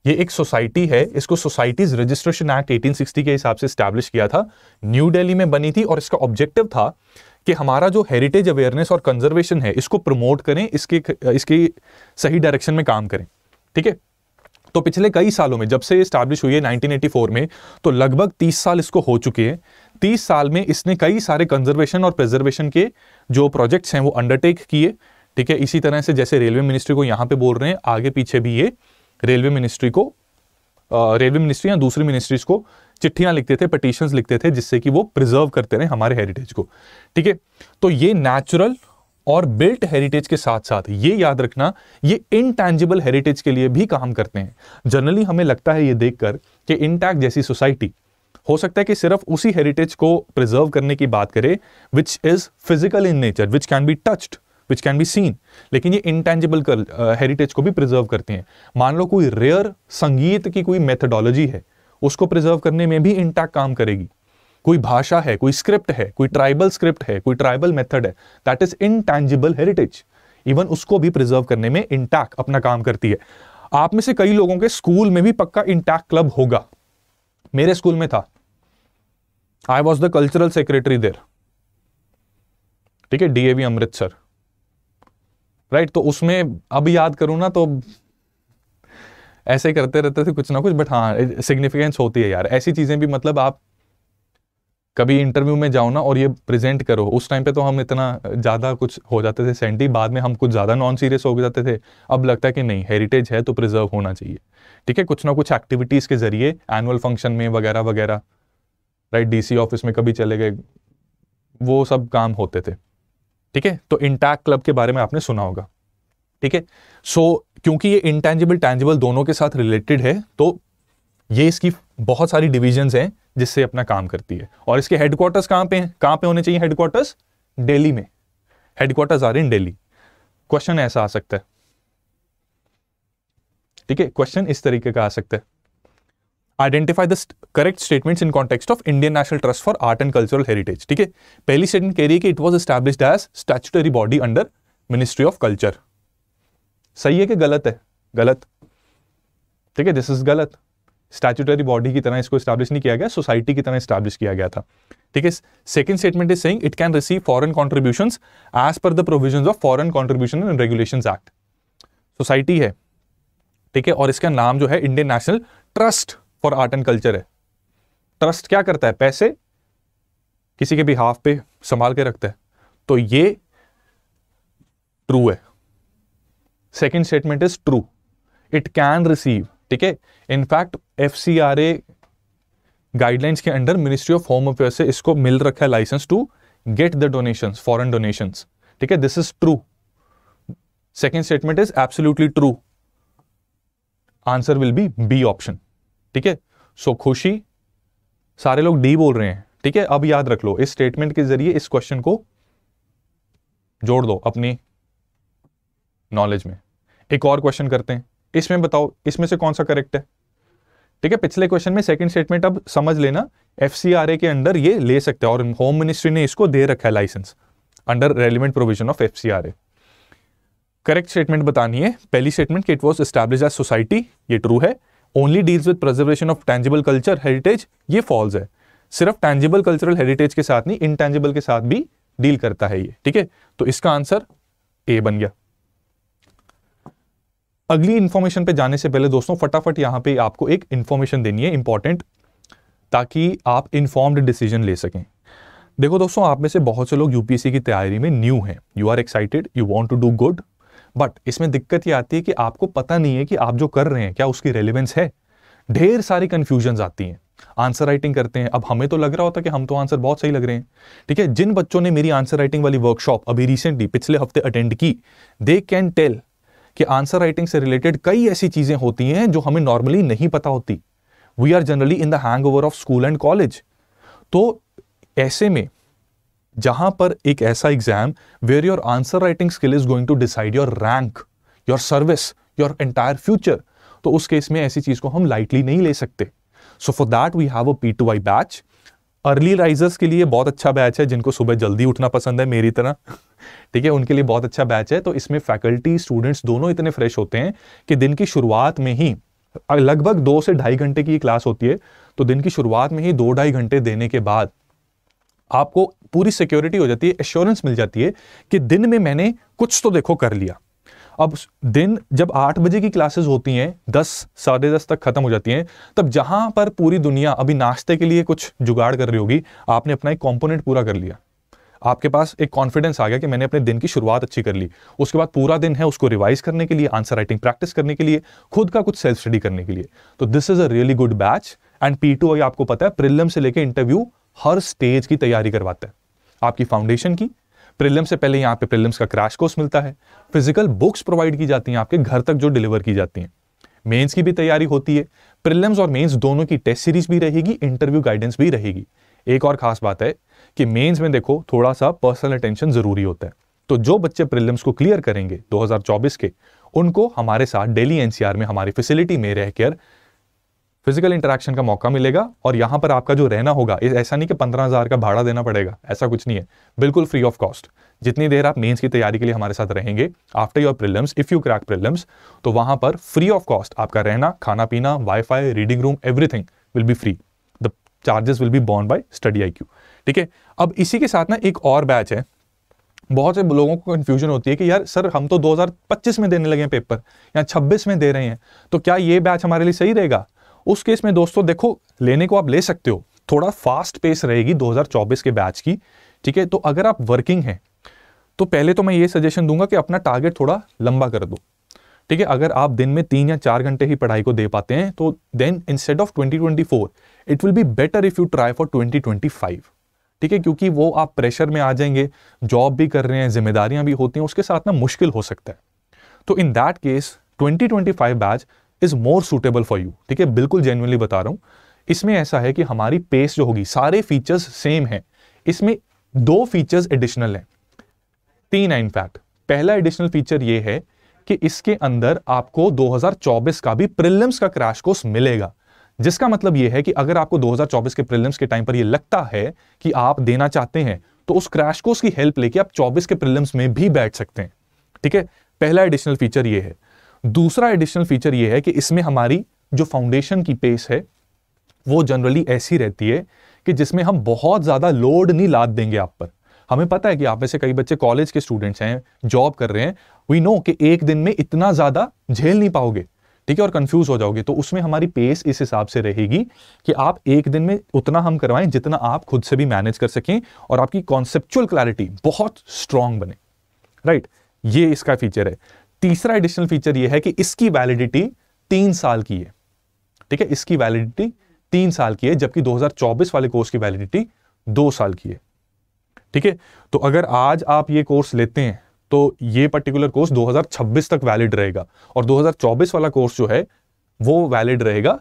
ये एक सोसाइटी है इसको सोसाइटीज रजिस्ट्रेशन एक्ट 1860 के हिसाब से स्टैब्लिश किया था न्यू दिल्ली में बनी थी और इसका ऑब्जेक्टिव था कि हमारा जो हेरिटेज अवेयरनेस और कंजर्वेशन है इसको प्रमोट करें इसके इसके सही डायरेक्शन में काम करें ठीक है तो पिछले कई सालों में जब से स्टैब्लिश हुई है 1984 में तो लगभग 30 साल इसको हो चुके हैं 30 साल में इसने कई सारे कंजर्वेशन और प्रिजर्वेशन के जो प्रोजेक्ट्स हैं वो अंडरटेक किए ठीक है इसी तरह से जैसे रेलवे मिनिस्ट्री को यहाँ पे बोल रहे हैं आगे पीछे भी ये रेलवे मिनिस्ट्री को रेलवे मिनिस्ट्री या दूसरी मिनिस्ट्रीज को चिट्ठियां लिखते थे पटिशन लिखते थे जिससे कि वो प्रिजर्व करते रहे हमारे हेरिटेज को ठीक है तो ये नेचुरल और बिल्ट हेरिटेज के साथ साथ ये याद रखना ये इनटैंजिबल हेरिटेज के लिए भी काम करते हैं जनरली हमें लगता है ये देखकर कि इनटैक्ट जैसी सोसाइटी हो सकता है कि सिर्फ उसी हेरिटेज को प्रिजर्व करने की बात करे which is physical in nature which can be touched which can be seen लेकिन ये इंटेंजिबल हेरिटेज को भी प्रिजर्व करते हैं मान लो कोई रेयर संगीत की कोई मेथडोलॉजी है उसको प्रिजर्व करने में भी इंटैक्ट काम करेगी कोई भाषा है कोई स्क्रिप्ट है कोई ट्राइबल स्क्रिप्ट है कोई ट्राइबल मेथड है that is intangible heritage even उसको भी प्रिजर्व करने में इंटैक्ट अपना काम करती है आप में से कई लोगों के स्कूल में भी पक्का इंटैक्ट क्लब होगा मेरे स्कूल में था I was the cultural secretary there ठीक है डीएवी अमृतसर राइट तो उसमें अब याद करूं ना तो ऐसे करते रहते थे कुछ ना कुछ बट हाँ सिग्निफिकेंस होती है यार ऐसी चीज़ें भी मतलब आप कभी इंटरव्यू में जाओ ना और ये प्रेजेंट करो उस टाइम पे तो हम इतना ज़्यादा कुछ हो जाते थे सेंटी बाद में हम कुछ ज़्यादा नॉन सीरियस हो जाते थे अब लगता है कि नहीं हेरिटेज है तो प्रिजर्व होना चाहिए ठीक है कुछ ना कुछ एक्टिविटीज़ के ज़रिए एनुअल फंक्शन में वगैरह वगैरह राइट डीसी ऑफिस में कभी चले गए वो सब काम होते थे ठीक है तो इंटैक्ट क्लब के बारे में आपने सुना होगा ठीक है सो क्योंकि ये इंटेंजिबल टैंजिबल दोनों के साथ रिलेटेड है तो ये इसकी बहुत सारी डिविजन्स हैं जिससे अपना काम करती है और इसके हेडक्वार्टर्स कहाँ पे हैं कहाँ पे होने चाहिए हेडक्वार्टर्स दिल्ली में headquarters are in Delhi question ऐसा आ सकता है ठीक है क्वेश्चन इस तरीके का आ सकता है identify the correct statements in context of Indian national trust for art and cultural heritage ठीक है पहली स्टेटमेंट कह रही है कि it was established as statutory body under ministry of culture सही है कि गलत है गलत ठीक है दिस इज गलत स्टैचुटरी बॉडी की तरह इसको स्टैब्लिश नहीं किया गया सोसाइटी की तरह स्टैब्लिश किया गया था ठीक है second statement is saying it can receive foreign contributions as per the provisions of foreign contribution and regulations act society है ठीक है और इसका नाम जो है Indian national trust for art and culture है ट्रस्ट क्या करता है पैसे किसी के भी हाफ पे संभाल के रखता है तो ये ट्रू है second statement is true it can receive ठीक है in fact F C R A guidelines के under ministry of home affair से इसको मिल रखा है licence to get the donation foreign donation ठीक है this is true second statement is absolutely true answer will be B option ठीक है सो खुशी सारे लोग डी बोल रहे हैं ठीक है अब याद रख लो इस स्टेटमेंट के जरिए इस क्वेश्चन को जोड़ दो अपनी नॉलेज में एक और क्वेश्चन करते हैं इसमें बताओ इसमें से कौन सा करेक्ट है ठीक है पिछले क्वेश्चन में सेकंड स्टेटमेंट अब समझ लेना एफ के अंडर ये ले सकते हैं और होम मिनिस्ट्री ने इसको दे रखा है licence under relevant provision of F correct statement बतानी है पहली स्टेटमेंट कि it was establish as society ये ट्रू है only deals with preservation of tangible culture heritage ये फॉल्स है सिर्फ टैंजिबल कल्चरल हेरिटेज के साथ नहीं इनटैंजिबल के साथ भी डील करता है ये ठीक है तो इसका आंसर ए बन गया अगली इंफॉर्मेशन पे जाने से पहले दोस्तों फटाफट यहां पे आपको एक इंफॉर्मेशन देनी है इंपॉर्टेंट ताकि आप इंफॉर्म्ड डिसीजन ले सकें देखो दोस्तों आप में से बहुत से लोग यूपीएससी की तैयारी में न्यू हैं you are excited you want to do good but इसमें दिक्कत ये आती है कि आपको पता नहीं है कि आप जो कर रहे हैं क्या उसकी रेलिवेंस है ढेर सारी कंफ्यूजन आती हैं आंसर राइटिंग करते हैं अब हमें तो लग रहा होता कि हम तो आंसर बहुत सही लग रहे हैं ठीक है जिन बच्चों ने मेरी आंसर राइटिंग वाली वर्कशॉप अभी रिसेंटली पिछले हफ्ते अटेंड की दे कैन टेल कि आंसर राइटिंग से रिलेटेड कई ऐसी चीज़ें होती हैं जो हमें नॉर्मली नहीं पता होती we are generally in the hangover of school and college तो ऐसे में जहां पर एक ऐसा exam where your answer writing skill is going to decide your rank your service your entire future तो उस केस में ऐसी चीज को हम लाइटली नहीं ले सकते so for that we have a P two I batch early risers के लिए बहुत अच्छा बैच है जिनको सुबह जल्दी उठना पसंद है मेरी तरह ठीक है उनके लिए बहुत अच्छा बैच है तो इसमें फैकल्टी स्टूडेंट्स दोनों इतने फ्रेश होते हैं कि दिन की शुरुआत में ही लगभग दो से ढाई घंटे की क्लास होती है तो दिन की शुरुआत में ही दो ढाई घंटे देने के बाद आपको पूरी सिक्योरिटी हो जाती है एश्योरेंस मिल जाती है कि दिन में मैंने कुछ तो देखो कर लिया अब दिन जब आठ बजे की क्लासेस होती हैं दस साढ़े दस तक ख़त्म हो जाती हैं तब जहां पर पूरी दुनिया अभी नाश्ते के लिए कुछ जुगाड़ कर रही होगी आपने अपना एक कॉम्पोनेंट पूरा कर लिया आपके पास एक कॉन्फिडेंस आ गया कि मैंने अपने दिन की शुरुआत अच्छी कर ली उसके बाद पूरा दिन है उसको रिवाइज करने के लिए आंसर राइटिंग प्रैक्टिस करने के लिए खुद का कुछ सेल्फ स्टडी करने के लिए तो this is a really good batch and P two आपको पता है प्रिलम से लेकर इंटरव्यू हर स्टेज की तैयारी करवाता है आपकी फाउंडेशन की प्रिलिम से पहले यहाँ पे प्रिलिम्स का क्रैश कोर्स मिलता है फिजिकल बुक्स प्रोवाइड की जाती हैं आपके घर तक जो डिलीवर की जाती हैं मेंस की भी तैयारी होती है प्रिलिम्स और मेंस दोनों की टेस्ट सीरीज भी रहेगी इंटरव्यू गाइडेंस भी रहेगी एक और खास बात है कि मेंस में देखो थोड़ा सा पर्सनल अटेंशन जरूरी होता है तो जो बच्चे प्रिलिम्स को क्लियर करेंगे 2024 के उनको हमारे साथ डेली एनसीआर में हमारी फैसिलिटी में रहकर फिजिकल इंटरेक्शन का मौका मिलेगा और यहां पर आपका जो रहना होगा ऐसा नहीं कि पंद्रह हज़ार का भाड़ा देना पड़ेगा ऐसा कुछ नहीं है बिल्कुल फ्री ऑफ कॉस्ट जितनी देर आप मेंस की तैयारी के लिए हमारे साथ रहेंगे after your prelims if you crack prelims तो वहां पर फ्री ऑफ कॉस्ट आपका रहना खाना पीना wifi reading room everything will be free the charges will be borne by study I ठीक है अब इसी के साथ ना एक और बैच है बहुत से लोगों को कंफ्यूजन होती है कि यार सर हम तो 2025 में देने लगे हैं पेपर या 26 में दे रहे हैं तो क्या ये बैच हमारे लिए सही रहेगा उस केस में दोस्तों देखो लेने को आप ले सकते हो थोड़ा फास्ट पेस रहेगी 2024 के बैच की ठीक है तो अगर आप वर्किंग हैं तो पहले तो मैं ये सजेशन दूंगा कि अपना टारगेट थोड़ा लंबा कर दो ठीक है अगर आप दिन में तीन या चार घंटे ही पढ़ाई को दे पाते हैं तो then instead of 2024 it will be better if you try for 2025 ठीक है क्योंकि वो आप प्रेशर में आ जाएंगे जॉब भी कर रहे हैं जिम्मेदारियां भी होती हैं उसके साथ ना मुश्किल हो सकता है तो in that case 2025 batch is more suitable for you ठीक है बिल्कुल जेन्यूनली बता रहा हूं इसमें ऐसा है कि हमारी पेस जो होगी सारे फीचर्स सेम है इसमें दो फीचर्स एडिशनल हैं तीन है इनफैक्ट पहला एडिशनल फीचर ये है कि इसके अंदर आपको 2024 का भी प्रिलिम्स का क्रैश कोर्स मिलेगा जिसका मतलब यह है कि अगर आपको 2024 के प्रिलिम्स के टाइम पर यह लगता है कि आप देना चाहते हैं तो उस क्रैश कोर्स की हेल्प लेके आप 24 के प्रिलिम्स में भी बैठ सकते हैं ठीक है पहला एडिशनल फीचर ये है दूसरा एडिशनल फीचर ये है कि इसमें हमारी जो फाउंडेशन की पेस है वो जनरली ऐसी रहती है कि जिसमें हम बहुत ज़्यादा लोड नहीं लाद देंगे आप पर हमें पता है कि आप में से कई बच्चे कॉलेज के स्टूडेंट्स हैं जॉब कर रहे हैं वी नो कि एक दिन में इतना ज़्यादा झेल नहीं पाओगे ठीक है और कंफ्यूज हो जाओगे तो उसमें हमारी पेस इस हिसाब से रहेगी कि आप एक दिन में उतना हम करवाएं जितना आप खुद से भी मैनेज कर सकें और आपकी कॉन्सेप्चुअल क्लैरिटी बहुत स्ट्रांग बने राइट right? ये इसका फीचर है तीसरा एडिशनल फीचर यह है कि इसकी वैलिडिटी तीन साल की है ठीक है इसकी वैलिडिटी तीन साल की है जबकि 2024 वाले कोर्स की वैलिडिटी दो साल की है ठीक है तो अगर आज आप ये कोर्स लेते हैं तो ये पर्टिकुलर कोर्स 2026 तक वैलिड रहेगा और 2024 वाला कोर्स जो है वो वैलिड रहेगा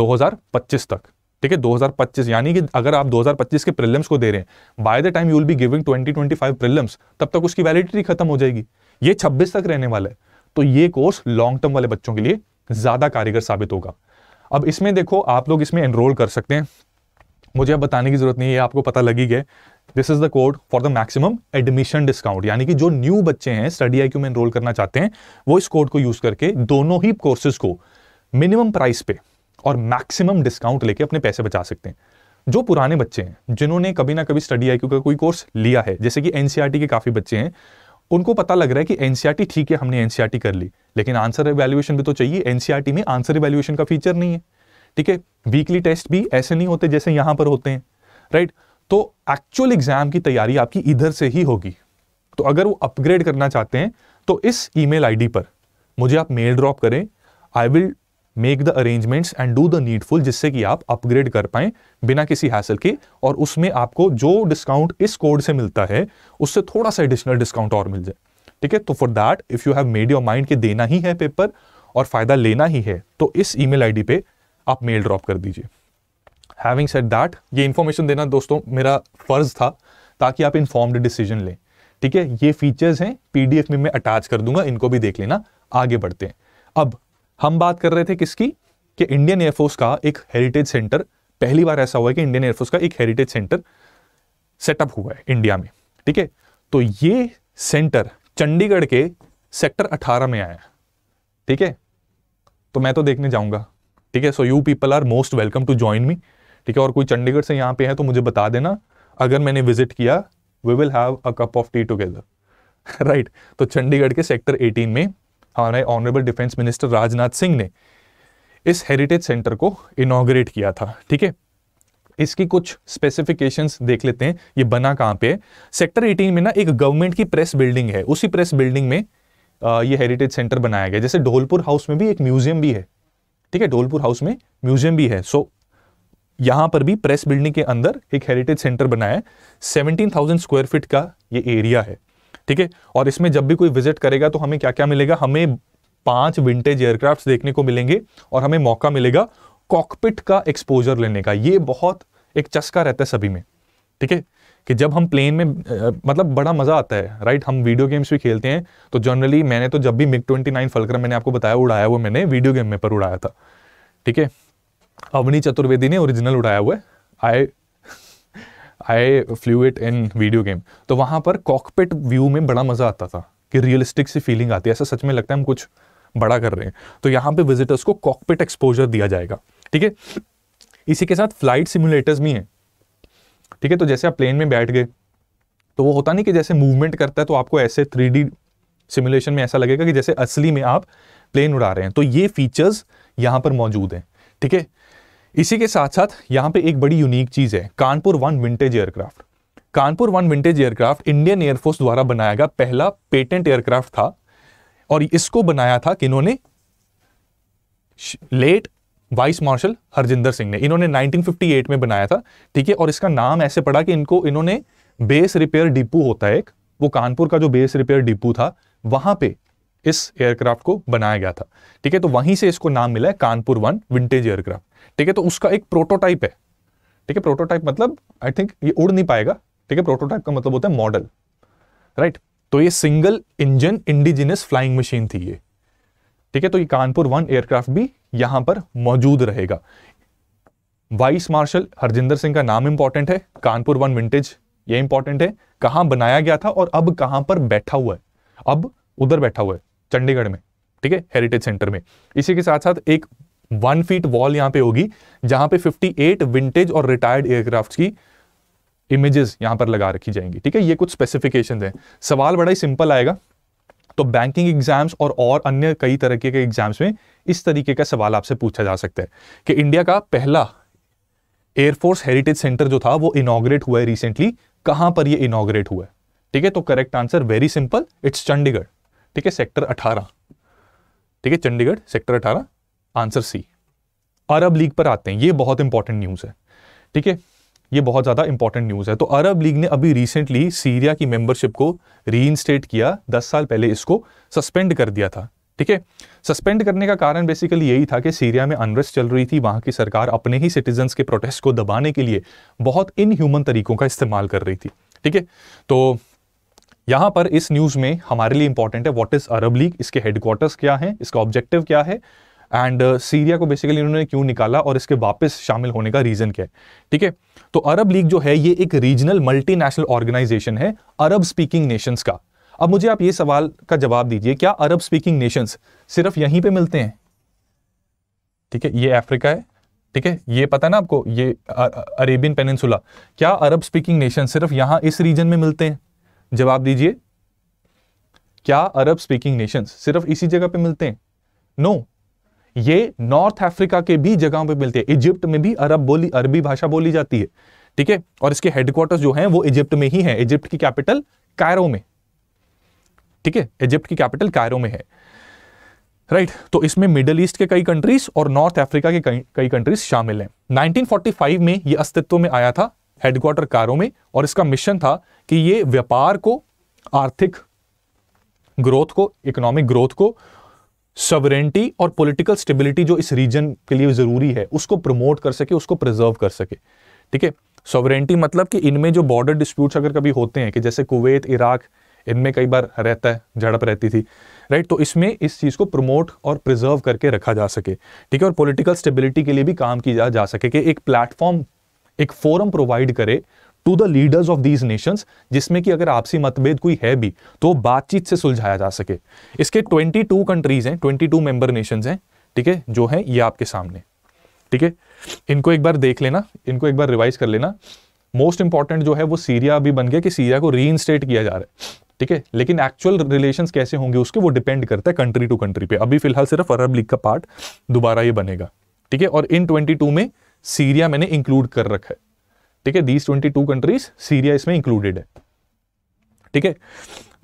2025 तक ठीक है 2025 यानी कि अगर आप 2025 के प्रिलिम्स को दे रहे हैं by the time you will be giving 2025 twenty तब तक उसकी वैलिडिटी खत्म हो जाएगी ये छब्बीस तक रहने वाला है तो ये कोर्स लॉन्ग टर्म वाले बच्चों के लिए ज़्यादा कारीगर साबित होगा अब इसमें देखो आप लोग इसमें एनरोल कर सकते हैं मुझे अब बताने की जरूरत नहीं है आपको पता लगी गए this is the code for the maximum admission discount यानी कि जो न्यू बच्चे हैं स्टडी आई में एनरोल करना चाहते हैं वो इस कोड को यूज करके दोनों ही कोर्सेज को मिनिमम प्राइस पे और मैक्सिमम डिस्काउंट लेके अपने पैसे बचा सकते हैं जो पुराने बच्चे हैं जिन्होंने कभी ना कभी स्टडी आई का कोई कोर्स लिया है जैसे कि एनसीआरटी e के काफ़ी बच्चे हैं उनको पता लग रहा है कि एनसीआरटी e ठीक है हमने एनसीआरटी e कर ली लेकिन आंसर एवेल्युएशन भी तो चाहिए एनसीआरटी e में आंसर एवेल्युएशन का फीचर नहीं है ठीक है वीकली टेस्ट भी ऐसे नहीं होते जैसे यहां पर होते हैं राइट तो एक्चुअल एग्जाम की तैयारी आपकी इधर से ही होगी तो अगर वो अपग्रेड करना चाहते हैं तो इस ईमेल आईडी पर मुझे आप मेल ड्रॉप करें I will make the arrangements and do the needful जिससे कि आप अपग्रेड कर पाएं बिना किसी हैसल के और उसमें आपको जो डिस्काउंट इस कोड से मिलता है उससे थोड़ा सा एडिशनल डिस्काउंट और मिल जाए ठीक है तो for that if you have made your mind के देना ही है पेपर और फ़ायदा लेना ही है तो इस ईमेल मेल पे आप मेल ड्रॉप कर दीजिए हैविंग सेट दैट ये इन्फॉर्मेशन देना दोस्तों मेरा फ़र्ज़ था ताकि आप इन्फॉर्म्ड डिसीजन लें ठीक है ये फीचर्स हैं पीडीएफ में मैं अटैच कर दूंगा इनको भी देख लेना आगे बढ़ते हैं अब हम बात कर रहे थे किसकी कि इंडियन एयरफोर्स का एक हेरिटेज सेंटर पहली बार ऐसा हुआ है कि इंडियन एयरफोर्स का एक हेरिटेज सेंटर सेटअप हुआ है इंडिया में ठीक है तो ये सेंटर चंडीगढ़ के सेक्टर 18 में आया ठीक है तो मैं तो देखने जाऊंगा ठीक है so you people are most welcome to join me ठीक है और कोई चंडीगढ़ से यहां पे है तो मुझे बता देना अगर मैंने विजिट किया we will have a cup of tea together right तो चंडीगढ़ के सेक्टर 18 में हमारे honourable defence minister Rajnath Singh ने इस हेरिटेज सेंटर को इनाग्रेट किया था ठीक है इसकी कुछ स्पेसिफिकेशंस देख लेते हैं ये बना कहाँ पे सेक्टर 18 में ना एक गवर्नमेंट की प्रेस बिल्डिंग है उसी प्रेस बिल्डिंग में आ, ये हेरिटेज सेंटर बनाया गया जैसे ढोलपुर हाउस में भी एक म्यूजियम भी है ठीक है ढोलपुर हाउस में म्यूजियम भी है सो यहाँ पर भी प्रेस बिल्डिंग के अंदर एक हेरिटेज सेंटर बनाया है सेवनटीन थाउजेंड स्क्वायर फिट का ये एरिया है ठीक है और इसमें जब भी कोई विजिट करेगा तो हमें क्या क्या मिलेगा हमें पांच विंटेज एयरक्राफ्ट देखने को मिलेंगे और हमें मौका मिलेगा कॉकपिट का एक्सपोजर लेने का ये बहुत एक चस्का रहता है सभी में ठीक है कि जब हम प्लेन में मतलब बड़ा मज़ा आता है राइट हम वीडियो गेम्स भी खेलते हैं तो जनरली मैंने तो जब भी मिग ट्वेंटी नाइन फलकर मैंने आपको बताया उड़ाया वो मैंने वीडियो गेम में पर उड़ाया था ठीक है अवनी चतुर्वेदी ने ओरिजिनल उड़ाया हुआ है I I flew it in video game तो वहाँ पर कॉकपिट व्यू में बड़ा मज़ा आता था कि रियलिस्टिक सी फीलिंग आती है ऐसा सच में लगता है हम कुछ बड़ा कर रहे हैं तो यहाँ पे विजिटर्स को कॉकपिट एक्सपोजर दिया जाएगा ठीक है इसी के साथ फ्लाइट सिमुलेटर्स भी हैं ठीक है तो जैसे आप प्लेन में बैठ गए तो वो होता नहीं कि जैसे मूवमेंट करता है तो आपको ऐसे थ्री सिमुलेशन में ऐसा लगेगा कि जैसे असली में आप प्लेन उड़ा रहे हैं तो ये फीचर्स यहाँ पर मौजूद हैं ठीक है इसी के साथ साथ यहाँ पे एक बड़ी यूनिक चीज़ है Kanpur one vintage aircraft Kanpur one vintage aircraft Indian air force द्वारा बनाया गया पहला पेटेंट एयरक्राफ्ट था और इसको बनाया था किन्होंने late vice marshal Harjinder Singh ने इन्होंने 1958 में बनाया था ठीक है और इसका नाम ऐसे पड़ा कि इनको इन्होंने बेस रिपेयर डिपो होता है एक वो कानपुर का जो बेस रिपेयर डिपो था वहां पे इस एयरक्राफ्ट को बनाया गया था ठीक है तो वहीं से इसको नाम मिला है कानपुर वन विंटेज एयरक्राफ्ट ठीक है तो उसका एक प्रोटोटाइप है ठीक है प्रोटोटाइप मतलब आई थिंक ये उड़ नहीं पाएगा ठीक है प्रोटोटाइप का मतलब होता है मॉडल राइट तो ये single engine indigenous flying machine थी ये ठीक है तो ये कानपुर वन एयरक्राफ्ट भी यहां पर मौजूद रहेगा वाइस मार्शल हरजिंदर सिंह का नाम इंपॉर्टेंट है कानपुर वन विंटेज ये इंपॉर्टेंट है कहां बनाया गया था और अब कहां पर बैठा हुआ है अब उधर बैठा हुआ है चंडीगढ़ में ठीक है हेरिटेज सेंटर में इसी के साथ साथ एक वन फीट वॉल यहाँ पे होगी जहां पे 58 विंटेज और रिटायर्ड एयरक्राफ्ट की इमेजेस यहां पर लगा रखी जाएंगी ठीक है ये कुछ स्पेसिफिकेशन हैं सवाल बड़ा ही सिंपल आएगा तो बैंकिंग एग्जाम्स और और अन्य कई तरीके के एग्जाम्स में इस तरीके का सवाल आपसे पूछा जा सकता है कि इंडिया का पहला एयरफोर्स हेरिटेज सेंटर जो था वो इनोग्रेट हुआ है रिसेंटली कहां पर ये इनोग्रेट हुआ है ठीक है तो correct answer very simple it's Chandigarh ठीक है सेक्टर 18 ठीक है Chandigarh sector 18 answer C Arab league पर आते हैं ये बहुत इंपॉर्टेंट न्यूज़ है ठीक है ये बहुत ज़्यादा इंपॉर्टेंट न्यूज़ है तो अरब लीग ने अभी रिसेंटली सीरिया की मेंबरशिप को री किया दस साल पहले इसको सस्पेंड कर दिया था ठीक है सस्पेंड करने का कारण बेसिकली यही था कि सीरिया में अनरेस्ट चल रही थी वहां की सरकार अपने ही सिटीजन के प्रोटेस्ट को दबाने के लिए बहुत इनह्यूमन तरीकों का इस्तेमाल कर रही थी ठीक है तो यहां पर इस न्यूज़ में हमारे लिए इंपॉर्टेंट है व्हाट इज़ अरब लीग इसके हेडक्वार्टर्स क्या है इसका ऑब्जेक्टिव क्या है एंड सीरिया uh, को बेसिकली इन्होंने क्यों निकाला और इसके वापस शामिल होने का रीज़न क्या है ठीक है तो अरब लीग जो है ये एक रीजनल मल्टीनेशनल ऑर्गेनाइजेशन है अरब स्पीकिंग नेशंस का अब मुझे आप ये सवाल का जवाब दीजिए क्या अरब स्पीकिंग नेशंस सिर्फ यहीं पे मिलते हैं ठीक है ये अफ्रीका है ठीक है ये पता ना आपको ये अरेबियन पेनिनसुला क्या अरब स्पीकिंग नेशन सिर्फ यहां इस रीजन में मिलते हैं जवाब दीजिए क्या अरब स्पीकिंग नेशंस सिर्फ इसी जगह पे मिलते हैं नो no. ये नॉर्थ अफ्रीका के भी जगहों पे मिलते हैं इजिप्ट में भी अरब बोली अरबी भाषा बोली जाती है ठीक है और इसके हेडक्वार्टर जो हैं वो इजिप्ट में ही है इजिप्ट की कैपिटल कायरो में ठीक है इजिप्ट की कैपिटल कायरो में है राइट right, तो इसमें मिडल ईस्ट के कई कंट्रीज और नॉर्थ अफ्रीका के कई कई कंट्रीज शामिल हैं 1945 में ये अस्तित्व में आया था हेडक्वार्टर कारों में और इसका मिशन था कि ये व्यापार को आर्थिक ग्रोथ को इकोनॉमिक ग्रोथ को सवरेंटी और पॉलिटिकल स्टेबिलिटी जो इस रीजन के लिए ज़रूरी है उसको प्रमोट कर सके उसको प्रिजर्व कर सके ठीक है सवरेंटी मतलब कि इनमें जो बॉर्डर डिस्प्यूट्स अगर कभी होते हैं कि जैसे कुवैत इराक इनमें कई बार रहता है झड़प रहती थी राइट तो इसमें इस चीज़ को प्रमोट और प्रिजर्व करके रखा जा सके ठीक है और पोलिटिकल स्टेबिलिटी के लिए भी काम किया जा सके कि एक प्लेटफॉर्म एक फोरम प्रोवाइड करे to the leaders of these nations जिसमें कि अगर आपसी मतभेद कोई है भी तो बातचीत से सुलझाया जा सके इसके 22 कंट्रीज हैं 22 मेंबर नेशंस हैं ठीक है जो हैं ये आपके सामने ठीक है इनको एक बार देख लेना इनको एक बार रिवाइज कर लेना मोस्ट इंपॉर्टेंट जो है वो सीरिया अभी बन गया कि सीरिया को री किया जा रहा है ठीक है लेकिन एक्चुअल रिलेशंस कैसे होंगे उसके वो डिपेंड करता है कंट्री टू कंट्री पे अभी फिलहाल सिर्फ अरब लीग का पार्ट दोबारा ये बनेगा ठीक है और इन 22 में सीरिया मैंने इंक्लूड कर रखा है ठीक है these twenty two countries Syria इसमें इंक्लूडेड है ठीक है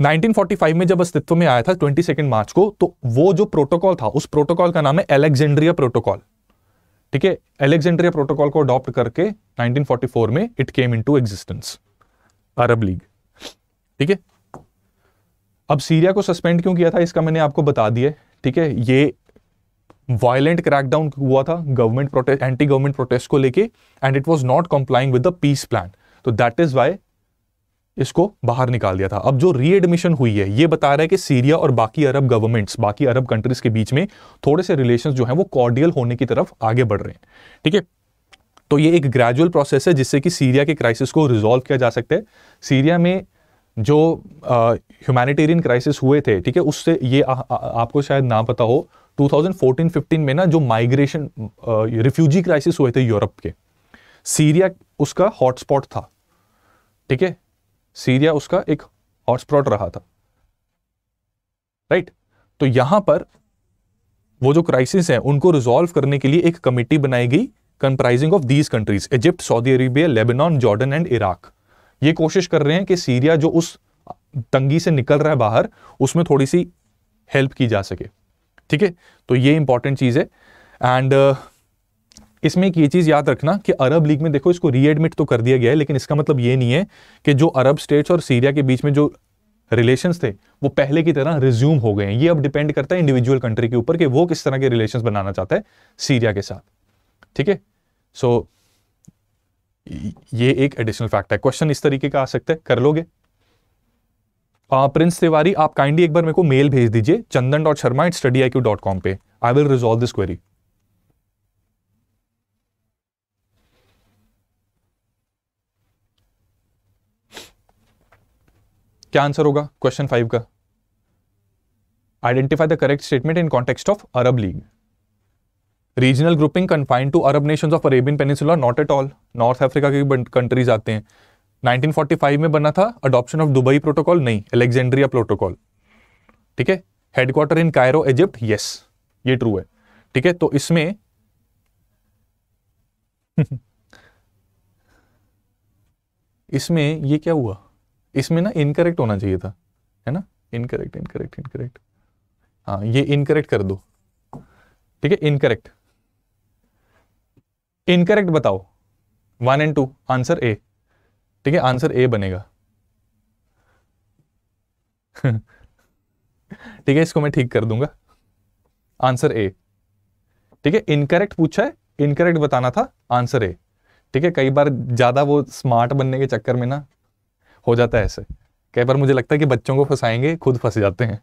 1945 में जब अस्तित्व में आया था 22 मार्च को तो वो जो प्रोटोकॉल था उस प्रोटोकॉल का नाम है एलेक्जेंड्रिया प्रोटोकॉल ठीक है एलेक्जेंड्रिया प्रोटोकॉल को अडॉप्ट करके 1944 में it came into existence Arab league ठीक है अब सीरिया को सस्पेंड क्यों किया था इसका मैंने आपको बता दिया ठीक है ये वायलेंट क्रैकडाउन हुआ था government protest anti government protest को लेके and it was not complying with the peace plan तो दैट इज वाई इसको बाहर निकाल दिया था अब जो रीएडमिशन हुई है ये बता रहा है कि सीरिया और बाकी अरब गवर्नमेंट्स बाकी अरब कंट्रीज के बीच में थोड़े से रिलेशन जो है वो कॉर्डियल होने की तरफ आगे बढ़ रहे हैं ठीक है तो ये एक ग्रेजुअल प्रोसेस है जिससे कि सीरिया के क्राइसिस को रिजोल्व किया जा सकता है सीरिया में जो ह्यूमैनिटेरियन क्राइसिस हुए थे ठीक है उससे ये आ, आ, आपको शायद ना पता हो 2014-15 में ना जो माइग्रेशन रिफ्यूजी क्राइसिस हुए थे यूरोप के सीरिया उसका हॉटस्पॉट था ठीक है सीरिया उसका एक हॉटस्पॉट रहा था राइट तो यहां पर वो जो क्राइसिस है उनको रिजॉल्व करने के लिए एक कमेटी बनाई गई comprising of these countries Egypt Saudi Arabia Lebanon Jordan and Iraq ये कोशिश कर रहे हैं कि सीरिया जो उस तंगी से निकल रहा है बाहर उसमें थोड़ी सी हेल्प की जा सके ठीक है तो ये इंपॉर्टेंट चीज़ है एंड uh, इसमें एक ये चीज़ याद रखना कि अरब लीग में देखो इसको रीएडमिट तो कर दिया गया है लेकिन इसका मतलब ये नहीं है कि जो अरब स्टेट्स और सीरिया के बीच में जो रिलेशंस थे वो पहले की तरह रिज्यूम हो गए हैं ये अब डिपेंड करता है इंडिविजुअल कंट्री के ऊपर कि वो किस तरह के रिलेशंस बनाना चाहता है सीरिया के साथ ठीक है सो ये एक एडिशनल फैक्ट है क्वेश्चन इस तरीके का आ सकता है कर लोगे प्रिंस तिवारी आप काइंडली एक बार मेरे को मेल भेज दीजिए Chandan dot Sharma at study I Q dot com पे I will resolve this query क्या आंसर होगा क्वेश्चन फाइव का identify the correct statement in context of Arab league regional grouping confined to Arab nation of Arabian peninsula not at all north Africa के countries आते हैं 1945 में बना था adoption of Dubai protocol नहीं Alexandria protocol ठीक है headquarter in Cairo Egypt yes ये ट्रू है ठीक है तो इसमें इसमें ये क्या हुआ इसमें ना इनकरेक्ट होना चाहिए था है ना इनकरेक्ट इनकरेक्ट इनकरेक्ट हाँ ये इनकरेक्ट कर दो ठीक है इनकरेक्ट इनकरेक्ट बताओ one and two answer A ठीक है आंसर ए बनेगा ठीक है इसको मैं ठीक कर दूंगा आंसर ए ठीक है इनकरेक्ट पूछा है इनकरेक्ट बताना था आंसर ए ठीक है कई बार ज़्यादा वो स्मार्ट बनने के चक्कर में ना हो जाता है ऐसे कई बार मुझे लगता है कि बच्चों को फंसाएंगे खुद फंस जाते हैं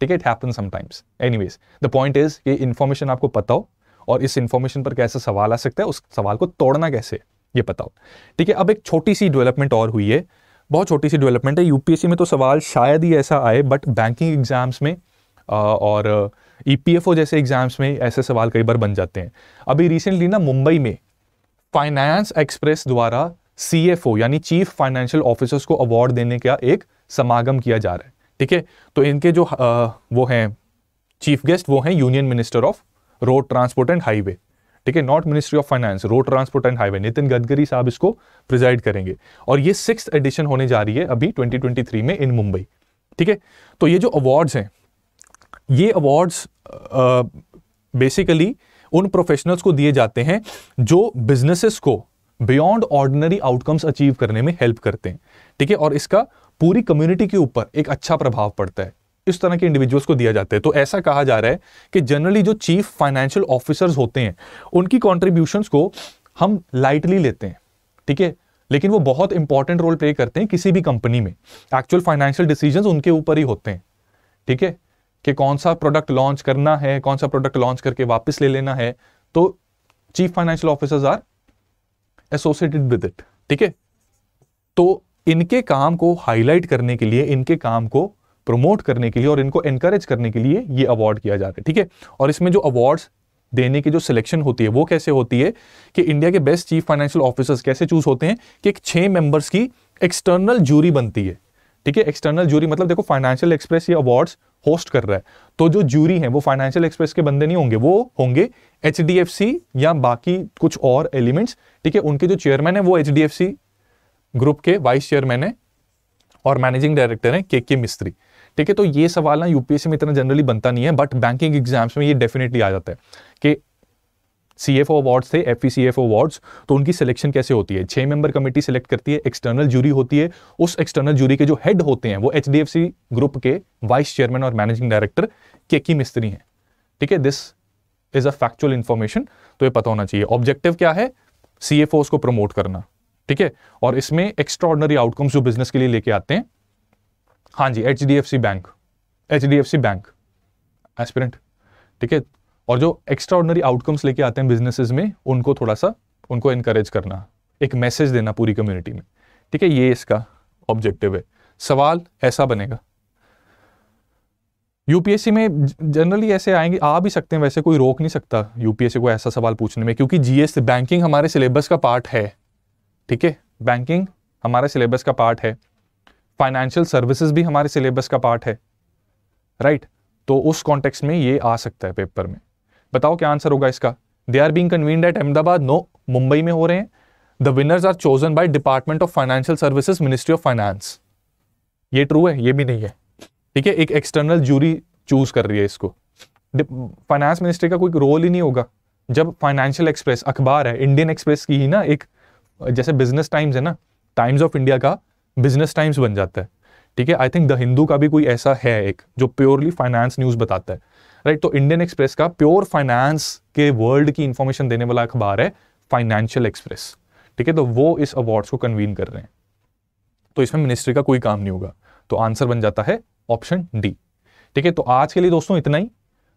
ठीक है it happen sometimes anyways the point is ये इन्फॉर्मेशन आपको पता हो और इस इन्फॉर्मेशन पर कैसे सवाल आ सकता है उस सवाल को तोड़ना कैसे है ये पता हो ठीक है अब एक छोटी सी डेवलपमेंट और हुई है बहुत छोटी सी डेवलपमेंट है यूपीएससी में तो सवाल शायद ही ऐसा आए बट बैंकिंग एग्ज़ाम्स में और ई e जैसे एग्ज़ाम्स में ऐसे सवाल कई बार बन जाते हैं अभी रिसेंटली ना मुंबई में फाइनेंस एक्सप्रेस द्वारा सी यानी चीफ फाइनेंशियल ऑफिसर्स को अवार्ड देने का एक समागम किया जा रहा है ठीक है तो इनके जो आ, वो हैं चीफ गेस्ट वो हैं union minister of road transport and highway ठीक है not ministry of finance road transport and highway Nitin Gadkari साहब इसको प्रिजाइड करेंगे और ये सिक्स एडिशन होने जा रही है अभी 2023 में इन मुंबई ठीक है तो ये जो अवार्ड्स हैं ये अवार्ड्स बेसिकली उन प्रोफेशनल्स को दिए जाते हैं जो बिजनेसेस को बियॉन्ड ऑर्डिनरी आउटकम्स अचीव करने में हेल्प करते हैं ठीक है और इसका पूरी कम्युनिटी के ऊपर एक अच्छा प्रभाव पड़ता है इस तरह के इंडिविजुअल्स को दिया जाता है तो ऐसा कहा जा रहा है कि जनरली जो चीफ फाइनेंशियल ऑफिसर्स होते हैं उनकी कॉन्ट्रीब्यूशंस को हम लाइटली लेते हैं ठीक है लेकिन वो बहुत इंपॉर्टेंट रोल प्ले करते हैं किसी भी कंपनी में एक्चुअल फाइनेंशियल डिसीजन उनके ऊपर ही होते हैं ठीक है कि कौन सा प्रोडक्ट लॉन्च करना है कौन सा प्रोडक्ट लॉन्च करके वापस ले लेना है तो chief financial officers are associated with it ठीक है तो इनके काम को हाईलाइट करने के लिए इनके काम को प्रमोट करने के लिए और इनको एनकरेज करने के लिए ये अवार्ड किया जा रहा है ठीक है और इसमें जो अवार्ड्स देने की जो सिलेक्शन होती है वो कैसे होती है कि इंडिया के बेस्ट चीफ फाइनेंशियल ऑफिसर्स कैसे चूज होते हैं कि एक छः मेंबर्स की एक्सटर्नल जूरी बनती है ठीक है एक्सटर्नल जूरी मतलब देखो फाइनेंशियल एक्सप्रेस ये अवार्ड्स होस्ट कर रहा है तो जो जूरी है वो फाइनेंशियल एक्सप्रेस के बंदे नहीं होंगे वो होंगे एच या बाकी कुछ और एलिमेंट्स ठीक है उनके जो चेयरमैन है वो एच ग्रुप के वाइस चेयरमैन है और मैनेजिंग डायरेक्टर है के के मिस्त्री ठीक है तो ये सवाल ना यूपीएससी में इतना जनरली बनता नहीं है बट बैंकिंग एग्जाम्स में ये डेफिनेटली आ जाता है कि सी एफ अवार्ड्स थे एफ सी एफ अवार्ड्स तो उनकी सिलेक्शन कैसे होती है छह मेंबर कमेटी सिलेक्ट करती है एक्सटर्नल जूरी होती है उस एक्सटर्नल जूरी के जो हेड होते हैं वो H D F C group के वाइस चेयरमैन और managing director Keki Mistry हैं ठीक है this is a factual information तो ये पता होना चाहिए ऑब्जेक्टिव क्या है सी एफ को प्रमोट करना ठीक है और इसमें एक्स्ट्रॉर्डनरी आउटकम्स जो बिजनेस के लिए लेके आते हैं हाँ जी H D F C bank H D F C bank aspirant ठीक है और जो एक्स्ट्रा ऑर्डनरी आउटकम्स लेके आते हैं बिजनेसेस में उनको थोड़ा सा उनको इनकरेज करना एक मैसेज देना पूरी कम्युनिटी में ठीक है ये इसका ऑब्जेक्टिव है सवाल ऐसा बनेगा यूपीएससी में जनरली ऐसे आएंगे आ भी सकते हैं वैसे कोई रोक नहीं सकता यूपीएससी को ऐसा सवाल पूछने में क्योंकि जीएसटी बैंकिंग हमारे सिलेबस का पार्ट है ठीक है बैंकिंग हमारे सिलेबस का पार्ट है फाइनेंशियल सर्विसेज भी हमारे सिलेबस का पार्ट है राइट right? तो उस कॉन्टेक्स में ये आ सकता है पेपर में बताओ क्या आंसर होगा इसका they are being convened at Ahmedabad no Mumbai में हो रहे हैं the winners are chosen by department of financial services ministry of finance ये ट्रू है ये भी नहीं है ठीक है एक एक्सटर्नल जूरी चूज कर रही है इसको फाइनेंस मिनिस्ट्री का कोई रोल ही नहीं होगा जब फाइनेंशियल एक्सप्रेस अखबार है इंडियन एक्सप्रेस की ही ना एक जैसे बिजनेस टाइम्स है ना टाइम्स ऑफ इंडिया का बिजनेस टाइम्स बन जाता है ठीक है आई थिंक द हिंदू का भी कोई ऐसा है एक जो प्योरली फाइनेंस न्यूज़ बताता है राइट तो इंडियन एक्सप्रेस का प्योर फाइनेंस के वर्ल्ड की इंफॉर्मेशन देने वाला अखबार है फाइनेंशियल एक्सप्रेस ठीक है तो वो इस अवार्ड्स को कन्वीन कर रहे हैं तो इसमें मिनिस्ट्री का कोई काम नहीं होगा तो आंसर बन जाता है ऑप्शन डी ठीक है तो आज के लिए दोस्तों इतना ही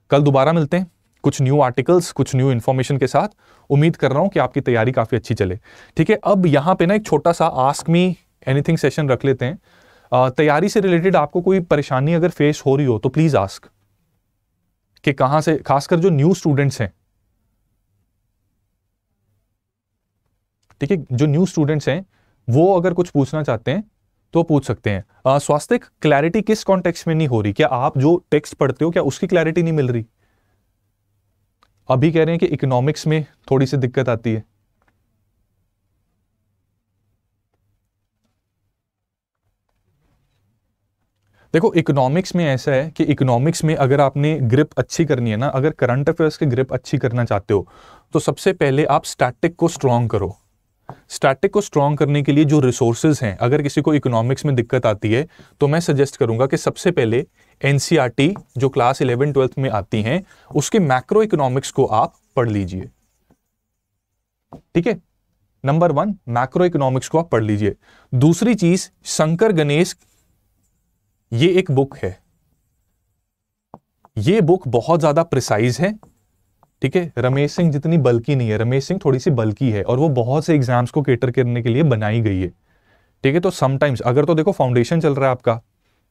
कल दोबारा मिलते हैं कुछ न्यू आर्टिकल्स कुछ न्यू इन्फॉर्मेशन के साथ उम्मीद कर रहा हूं कि आपकी तैयारी काफ़ी अच्छी चले ठीक है अब यहां पे ना एक छोटा सा आस्क मी एनीथिंग सेशन रख लेते हैं तैयारी से रिलेटेड आपको कोई परेशानी अगर फेस हो रही हो तो प्लीज़ आस्क कि कहां से खासकर जो न्यू स्टूडेंट्स हैं ठीक है जो न्यू स्टूडेंट्स हैं वो अगर कुछ पूछना चाहते हैं तो पूछ सकते हैं स्वास्थ्य क्लैरिटी किस कॉन्टेक्स्ट में नहीं हो रही क्या आप जो टेक्स्ट पढ़ते हो क्या उसकी क्लैरिटी नहीं मिल रही अभी कह रहे हैं कि इकोनॉमिक्स में थोड़ी सी दिक्कत आती है देखो इकोनॉमिक्स में ऐसा है कि इकोनॉमिक्स में अगर आपने ग्रिप अच्छी करनी है ना अगर करंट अफेयर्स की ग्रिप अच्छी करना चाहते हो तो सबसे पहले आप स्टैटिक को स्ट्रॉन्ग करो स्टैटिक को स्ट्रॉन्ग करने के लिए जो रिसोर्सेज हैं अगर किसी को इकोनॉमिक्स में दिक्कत आती है तो मैं सजेस्ट करूंगा कि सबसे पहले एन e जो क्लास इलेवन ट्वेल्थ में आती हैं उसके मैक्रो इकोनॉमिक्स को आप पढ़ लीजिए ठीक है नंबर वन मैक्रो इकोनॉमिक्स को आप पढ़ लीजिए दूसरी चीज शंकर गणेश ये एक बुक है ये बुक बहुत ज़्यादा प्रिसाइज है ठीक है रमेश सिंह जितनी बल्कि नहीं है रमेश सिंह थोड़ी सी बल्कि है और वो बहुत से एग्जाम्स को केटर करने के लिए बनाई गई है ठीक है तो समटाइम्स अगर तो देखो फाउंडेशन चल रहा है आपका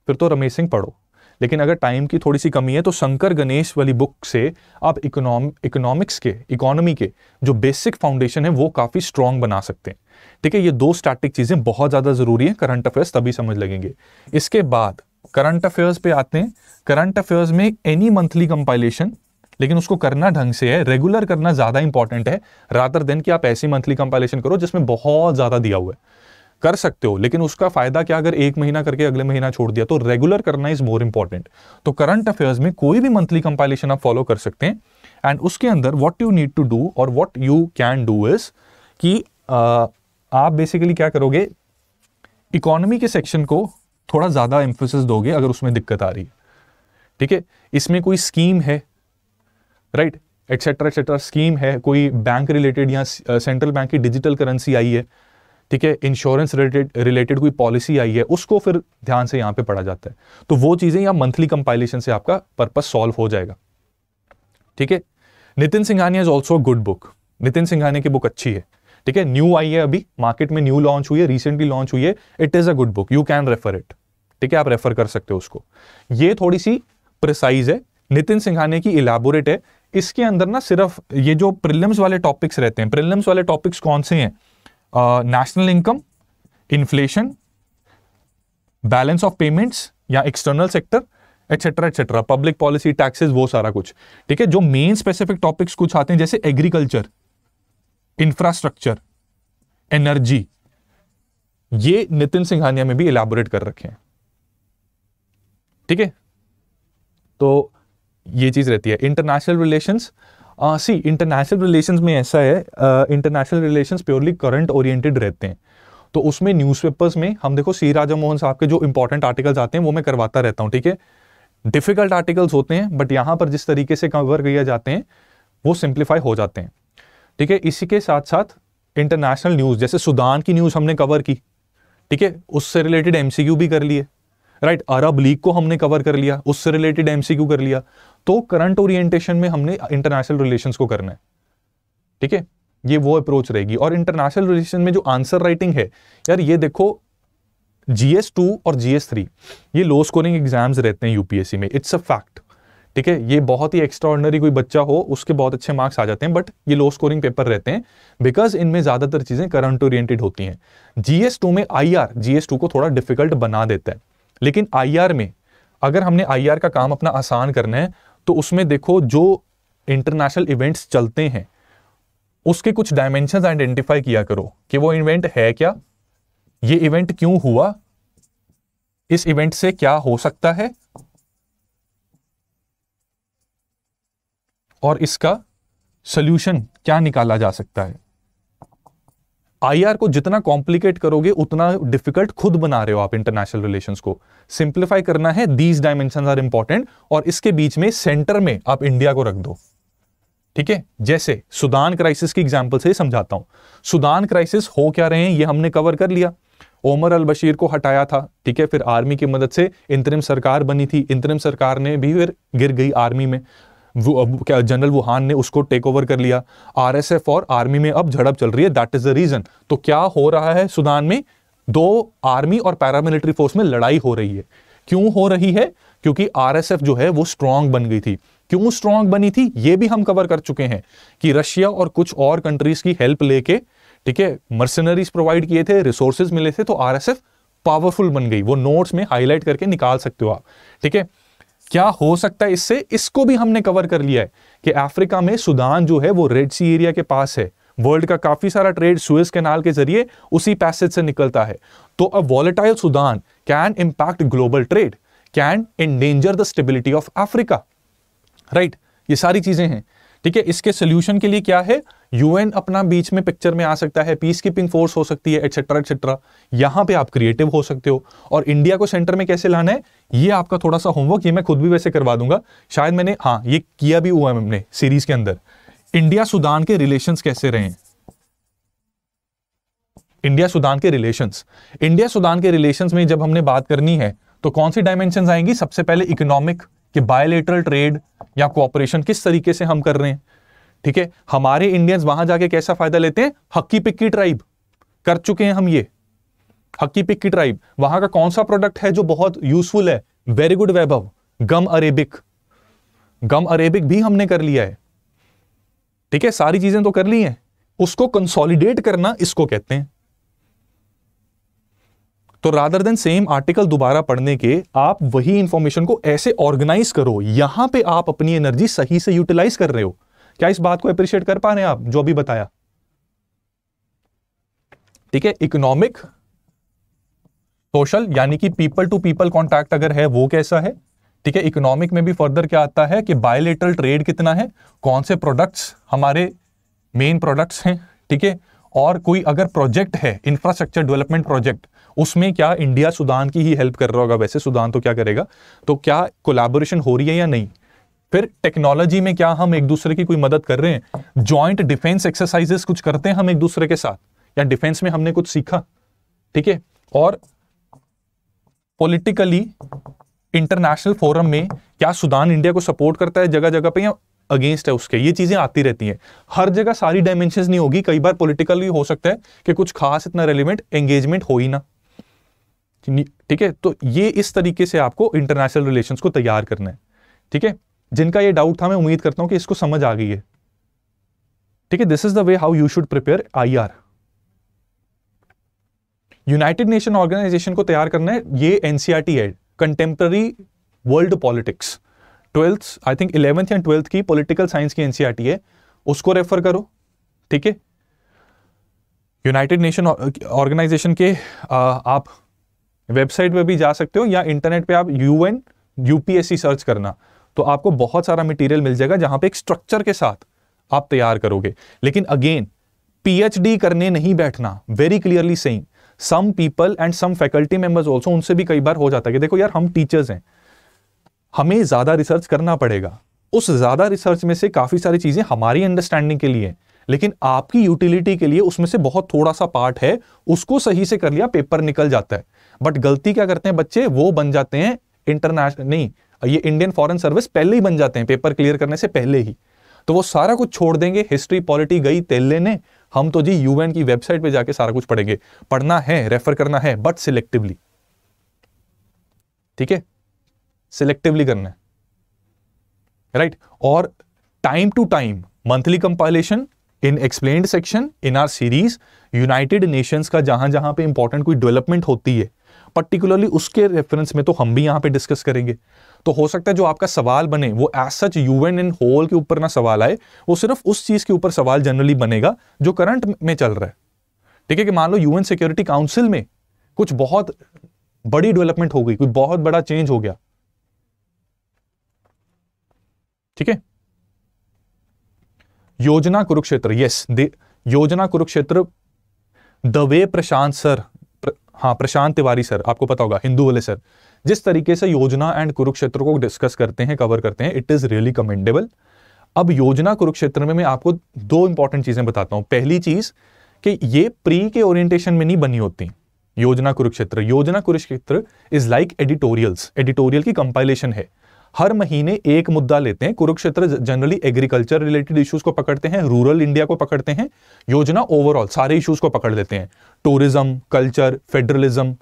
फिर तो रमेश सिंह पढ़ो लेकिन अगर टाइम की थोड़ी सी कमी है तो शंकर गणेश वाली बुक से आप इकोनॉमिक्स के इकोनॉमी के जो बेसिक फाउंडेशन है वो काफ़ी स्ट्रांग बना सकते हैं ठीक है ये दो स्टैटिक चीज़ें बहुत ज़्यादा ज़रूरी है करंट अफेयर्स तभी समझ लगेंगे इसके बाद करंट अफेयर्स पे आते हैं करंट अफेयर्स में एनी मंथली कंपाइलेशन लेकिन उसको करना ढंग से है रेगुलर करना ज़्यादा इंपॉर्टेंट है रातर दिन कि आप ऐसी मंथली कंपाइलेशन करो जिसमें बहुत ज़्यादा दिया हुआ है कर सकते हो लेकिन उसका फायदा क्या अगर एक महीना करके अगले महीना छोड़ दिया तो रेगुलर करना इज मोर इंपॉर्टेंट तो करंट अफेयर्स में कोई भी मंथली कंपाइलेशन आप फॉलो कर सकते हैं एंड उसके अंदर what you need to do और what you can do is कि आप बेसिकली क्या करोगे इकोनॉमी के सेक्शन को थोड़ा ज़्यादा एम्फोसिस दोगे अगर उसमें दिक्कत आ रही है ठीक है इसमें कोई स्कीम है राइट एक्सेट्रा एक्सेट्रा स्कीम है कोई बैंक रिलेटेड या सेंट्रल बैंक की डिजिटल करेंसी आई है ठीक है इंश्योरेंस रिलेटेड रिलेटेड कोई पॉलिसी आई है उसको फिर ध्यान से यहां पे पढ़ा जाता है तो वो चीज़ें या मंथली कंपाइलेशन से आपका पर्पस सॉल्व हो जाएगा ठीक है Nitin Singhania is also good book Nitin Singhania की बुक अच्छी है ठीक है न्यू आई है अभी मार्केट में न्यू लॉन्च हुई है रिसेंटली लॉन्च हुई है it is a good book you can refer it ठीक है आप रेफर कर सकते हो उसको ये थोड़ी सी प्रिसाइज है नितिन सिंघाने की इलाबोरेट है इसके अंदर ना सिर्फ ये जो प्रिलिम्स वाले टॉपिक्स रहते हैं प्रिलिम्स वाले टॉपिक्स कौन से हैं national income inflation balance of payments या external sector etcetera etcetera public policy taxes वो सारा कुछ ठीक है जो मेन स्पेसिफिक टॉपिक्स कुछ आते हैं जैसे एग्रीकल्चर इंफ्रास्ट्रक्चर एनर्जी ये नितिन सिंघानिया में भी इलाबोरेट कर रखे हैं ठीक है तो ये चीज़ रहती है international relations see international relations में ऐसा है international relations purely current oriented रहते हैं तो उसमें न्यूज़पेपर्स में हम देखो सी राजा मोहन साहब के जो इंपॉर्टेंट आर्टिकल्स आते हैं वो मैं करवाता रहता हूं ठीक है डिफ़िकल्ट आर्टिकल्स होते हैं बट यहां पर जिस तरीके से कवर किया जाते हैं वो सिंप्लीफाई हो जाते हैं ठीक है इसी के साथ साथ इंटरनेशनल न्यूज़ जैसे सुदान की न्यूज़ हमने कवर की ठीक है उससे रिलेटेड एम भी कर लिए राइट अरब लीग को हमने कवर कर लिया उससे रिलेटेड एमसीक्यू कर लिया तो करंट ओरिएंटेशन में हमने इंटरनेशनल रिलेशंस को करना है ठीक है ये वो अप्रोच रहेगी और इंटरनेशनल रिलेशन में जो आंसर राइटिंग है यार ये देखो जीएस टू और जीएस थ्री ये लो स्कोरिंग एग्जाम्स रहते हैं यूपीएससी में इट्स अ फैक्ट ठीक है ये बहुत ही एक्स्ट्रॉर्डनरी कोई बच्चा हो उसके बहुत अच्छे मार्क्स आ जाते हैं बट ये लो स्कोरिंग पेपर रहते हैं बिकॉज इनमें ज़्यादातर चीज़ें करंट ओरिएंटेड होती हैं जीएस टू में आर जीएस टू को थोड़ा डिफिकल्ट बना देता है लेकिन आई आर में अगर हमने आई आर का काम अपना आसान करना है तो उसमें देखो जो इंटरनेशनल इवेंट्स चलते हैं उसके कुछ डायमेंशन आइडेंटिफाई किया करो कि वो इवेंट है क्या ये इवेंट क्यों हुआ इस इवेंट से क्या हो सकता है और इसका सोल्यूशन क्या निकाला जा सकता है आईआर को जितना कॉम्प्लिकेट करोगे उतना डिफिकल्ट खुद बना रहे हो आप इंटरनेशनल रिलेशंस को सिंप्लीफाई करना है दीज डायमेंशन आर इंपॉर्टेंट और इसके बीच में सेंटर में आप इंडिया को रख दो ठीक है जैसे सुदान क्राइसिस की एग्जाम्पल से समझाता हूं सुदान क्राइसिस हो क्या रहे हैं ये हमने कवर कर लिया ओमर अल बशीर को हटाया था ठीक है फिर आर्मी की मदद से इंतरिम सरकार बनी थी इंतरिम सरकार ने भी फिर गिर गई आर्मी में क्या जनरल वुहान ने उसको टेक ओवर कर लिया आरएसएफ और आर्मी में अब झड़प चल रही है दैट इज द रीजन तो क्या हो रहा है सुदान में दो आर्मी और पैरामिलिट्री फोर्स में लड़ाई हो रही है क्यों हो रही है क्योंकि आरएसएफ जो है वो स्ट्रांग बन गई थी क्यों स्ट्रांग बनी थी ये भी हम कवर कर चुके हैं कि रशिया और कुछ और कंट्रीज की हेल्प लेके ठीक है मर्सनरीज प्रोवाइड किए थे रिसोर्सेज मिले थे तो आरएसएफ पावरफुल बन गई वो नोट्स में हाईलाइट करके निकाल सकते हो आप ठीक है क्या हो सकता है इससे इसको भी हमने कवर कर लिया है कि अफ्रीका में सुदान जो है वो रेड सी एरिया के पास है वर्ल्ड का काफ़ी सारा ट्रेड सुएज कैनाल के जरिए उसी पैसेज से निकलता है तो a volatile Sudan can impact global trade can endanger the stability of Africa right ये सारी चीज़ें हैं ठीक है इसके सोल्यूशन के लिए क्या है यूएन अपना बीच में पिक्चर में आ सकता है पीस कीपिंग फोर्स हो सकती है एटसेट्रा एटसेट्रा यहां पे आप क्रिएटिव हो सकते हो और इंडिया को सेंटर में कैसे लाना है ये आपका थोड़ा सा होमवर्क ये मैं खुद भी वैसे करवा दूंगा शायद मैंने हाँ ये किया भी हुआ हमने सीरीज के अंदर इंडिया सुदान के रिलेशन कैसे रहे इंडिया सुदान के रिलेशन इंडिया सुदान के रिलेशन में जब हमने बात करनी है तो कौन सी डायमेंशन आएंगी सबसे पहले इकोनॉमिक कि बायोलेटरल ट्रेड या कोऑपरेशन किस तरीके से हम कर रहे हैं ठीक है हमारे इंडियंस वहां जाके कैसा फायदा लेते हैं हक्की पिक्की ट्राइब कर चुके हैं हम ये हक्की पिक्की ट्राइब वहां का कौन सा प्रोडक्ट है जो बहुत यूजफुल है very good Vaibhav gum Arabic gum Arabic भी हमने कर लिया है ठीक है सारी चीजें तो कर ली हैं उसको कंसोलिडेट करना इसको कहते हैं तो रादर देन सेम आर्टिकल दोबारा पढ़ने के आप वही इंफॉर्मेशन को ऐसे ऑर्गेनाइज करो यहां पे आप अपनी एनर्जी सही से यूटिलाइज कर रहे हो क्या इस बात को अप्रिशिएट कर पा रहे हैं आप जो अभी बताया ठीक है इकोनॉमिक सोशल यानी कि पीपल टू पीपल कॉन्टैक्ट अगर है वो कैसा है ठीक है इकोनॉमिक में भी फर्दर क्या आता है कि बायोलेटरल ट्रेड कितना है कौन से प्रोडक्ट्स हमारे मेन प्रोडक्ट्स हैं ठीक है ठीके? और कोई अगर प्रोजेक्ट है इंफ्रास्ट्रक्चर डेवलपमेंट प्रोजेक्ट उसमें क्या इंडिया सुदान की ही हेल्प कर रहा होगा वैसे सुदान तो क्या करेगा तो क्या कोलेबोरेशन हो रही है या नहीं फिर टेक्नोलॉजी में क्या हम एक दूसरे की कोई मदद कर रहे हैं जॉइंट डिफेंस एक्सरसाइजेस कुछ करते हैं हम एक दूसरे के साथ या डिफेंस में हमने कुछ सीखा ठीक है और पॉलिटिकली इंटरनेशनल फोरम में क्या सुदान इंडिया को सपोर्ट करता है जगह जगह पे या अगेंस्ट है उसके ये चीजें आती रहती हैं हर जगह सारी डायमेंशन नहीं होगी कई बार पोलिटिकली हो सकता है कि कुछ खास इतना रेलिवेंट एंगेजमेंट हो ही ना ठीक है तो ये इस तरीके से आपको इंटरनेशनल रिलेशन को तैयार करना है ठीक है जिनका ये डाउट था मैं उम्मीद करता हूं कि इसको समझ आ गई है ठीक है this is the way how you should prepare I R United Nation Organization को तैयार करना है ये एनसीआरटी e है contemporary world politics twelfth I think eleventh and twelfth की पॉलिटिकल साइंस की एनसीआरटी e है उसको रेफर करो ठीक है यूनाइटेड नेशन ऑर्गेनाइजेशन के आ, आप वेबसाइट पे भी जा सकते हो या इंटरनेट पे आप यू एन यूपीएससी सर्च करना तो आपको बहुत सारा मटेरियल मिल जाएगा जहां पे एक स्ट्रक्चर के साथ आप तैयार करोगे लेकिन अगेन पीएचडी करने नहीं बैठना वेरी क्लियरली सही some people and some faculty members also उनसे भी कई बार हो जाता है कि देखो यार हम टीचर्स हैं हमें ज़्यादा रिसर्च करना पड़ेगा उस ज़्यादा रिसर्च में से काफ़ी सारी चीज़ें हमारी अंडरस्टैंडिंग के लिए लेकिन आपकी यूटिलिटी के लिए उसमें से बहुत थोड़ा सा पार्ट है उसको सही से कर लिया पेपर निकल जाता है बट गलती क्या करते हैं बच्चे वो बन जाते हैं इंटरनेशनल नहीं ये इंडियन फॉरेन सर्विस पहले ही बन जाते हैं पेपर क्लियर करने से पहले ही तो वो सारा कुछ छोड़ देंगे हिस्ट्री पॉलिटी गई तेल ने हम तो जी यूएन की वेबसाइट पे जाके सारा कुछ पढ़ेंगे पढ़ना है रेफर करना है बट सिलेक्टिवली ठीक है सिलेक्टिवली करना है राइट right? और time to time monthly compilation in explain section in R series United Nations का जहां जहां पे इंपॉर्टेंट कोई डेवलपमेंट होती है पर्टिकुलरली उसके रेफरेंस में तो हम भी यहाँ पे डिस्कस करेंगे तो हो सकता है जो आपका सवाल बने वो as such U N whole के ऊपर ना सवाल आए वो सिर्फ उस चीज़ के ऊपर सवाल जनरली बनेगा जो करंट में चल रहा है ठीक है कि मान लो यूएन सिक्योरिटी काउंसिल में कुछ बहुत बड़ी डेवलपमेंट हो गई कोई बहुत बड़ा चेंज हो गया ठीक है योजना Kurukshetra yes Yojana Kurukshetra the way Prashant sir हाँ प्रशांत तिवारी सर आपको पता होगा हिंदू वाले सर जिस तरीके से योजना एंड कुरुक्षेत्र को डिस्कस करते हैं कवर करते हैं इट इज़ रियली कमेंडेबल अब योजना कुरुक्षेत्र में मैं आपको दो इंपॉर्टेंट चीज़ें बताता हूं पहली चीज़ कि ये प्री के ओरिएंटेशन में नहीं बनी होती Yojana Kurukshetra Yojana Kurukshetra is like editorials editorial की कंपाइलेशन है हर महीने एक मुद्दा लेते हैं Kurukshetra generally agriculture related issues को पकड़ते हैं रूरल इंडिया को पकड़ते हैं योजना ओवरऑल सारे इश्यूज को पकड़ लेते हैं टूरिज्म कल्चर फेडरलिज्म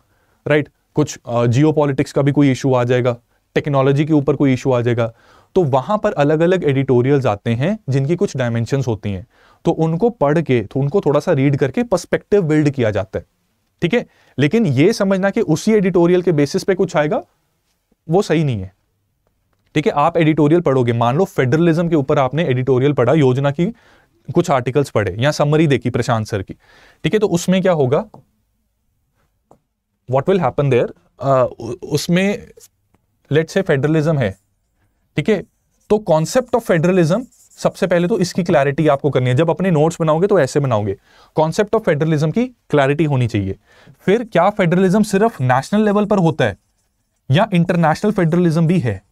राइट कुछ जियो uh, का भी कोई इशू आ जाएगा टेक्नोलॉजी के ऊपर कोई इशू आ जाएगा तो वहां पर अलग अलग एडिटोरियल्स आते हैं जिनकी कुछ डायमेंशन होती हैं तो उनको पढ़ के तो उनको थोड़ा सा रीड करके पर्सपेक्टिव बिल्ड किया जाता है ठीक है लेकिन यह समझना कि उसी एडिटोरियल के बेसिस पे कुछ आएगा वो सही नहीं है ठीक है आप एडिटोरियल पढ़ोगे मान लो फेडरलिज्म के ऊपर आपने एडिटोरियल पढ़ा योजना की कुछ आर्टिकल्स पढ़े या समरी देखी प्रशांत सर की ठीक है तो उसमें क्या होगा वॉट विल हैपन देयर उसमें लेट से फेडरलिज्म है ठीक है तो कॉन्सेप्ट ऑफ फेडरलिज्म सबसे पहले तो इसकी क्लैरिटी आपको करनी है जब अपने नोट्स बनाओगे तो ऐसे बनाओगे कॉन्सेप्ट ऑफ फेडरलिज्म की क्लैरिटी होनी चाहिए फिर क्या फेडरलिज्म सिर्फ नेशनल लेवल पर होता है या इंटरनेशनल फेडरलिज्म भी है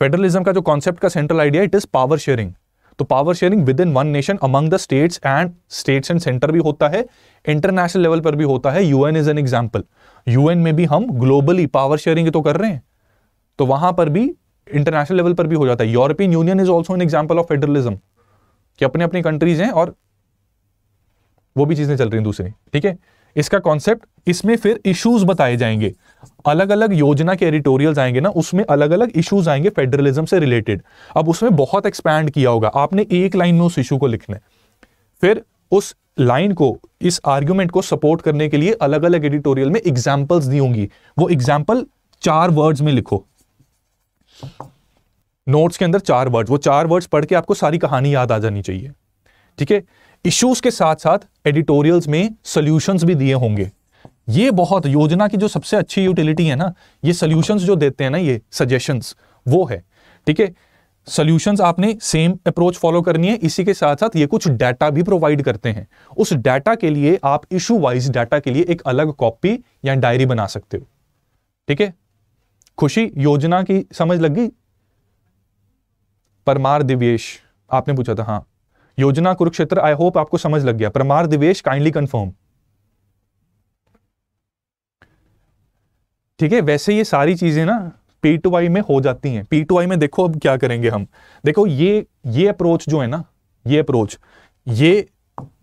फेडरलिज्म का जो कॉन्सेप्ट का central idea it is power sharing तो power sharing within one nation among the states and states and centre भी होता है इंटरनेशनल लेवल पर भी होता है UN is an example UN में भी हम ग्लोबली पावर शेयरिंग तो कर रहे हैं तो वहां पर भी इंटरनेशनल लेवल पर भी हो जाता है European Union is also an example of federalism अपने अपने कंट्रीज हैं और वो भी चीजें चल रही हैं दूसरी ठीक है इसका कॉन्सेप्ट इसमें फिर इश्यूज बताए जाएंगे अलग अलग योजना के एडिटोरियल्स आएंगे ना उसमें अलग अलग इश्यूज आएंगे फेडरलिज्म से रिलेटेड अब उसमें बहुत एक्सपैंड किया होगा आपने एक लाइन में उस इशू को लिखना है फिर उस लाइन को इस आर्ग्यूमेंट को सपोर्ट करने के लिए अलग अलग एडिटोरियल में एग्जाम्पल्स दी होंगी वो एग्जाम्पल चार वर्ड्स में लिखो नोट्स के अंदर चार वर्ड्स वो चार वर्ड्स पढ़ के आपको सारी कहानी याद आ जानी चाहिए ठीक है इश्यूज के साथ साथ एडिटोरियल्स में सोल्यूशन भी दिए होंगे ये बहुत योजना की जो सबसे अच्छी यूटिलिटी है ना ये सोल्यूशन जो देते हैं ना ये सजेशंस वो है ठीक है सोल्यूशन आपने सेम अप्रोच फॉलो करनी है इसी के साथ साथ ये कुछ डाटा भी प्रोवाइड करते हैं उस डाटा के लिए आप इशू वाइज डाटा के लिए एक अलग कॉपी या डायरी बना सकते हो ठीक है खुशी योजना की समझ लग गई परमार दिव्येश आपने पूछा था हाँ योजना कुरुक्षेत्र आई होप आपको समझ लग गया परमार दिवेश काइंडली कंफर्म ठीक है वैसे ये सारी चीजें ना पी टू आई में हो जाती हैं पी टू आई में देखो अब क्या करेंगे हम देखो ये ये अप्रोच जो है ना ये अप्रोच ये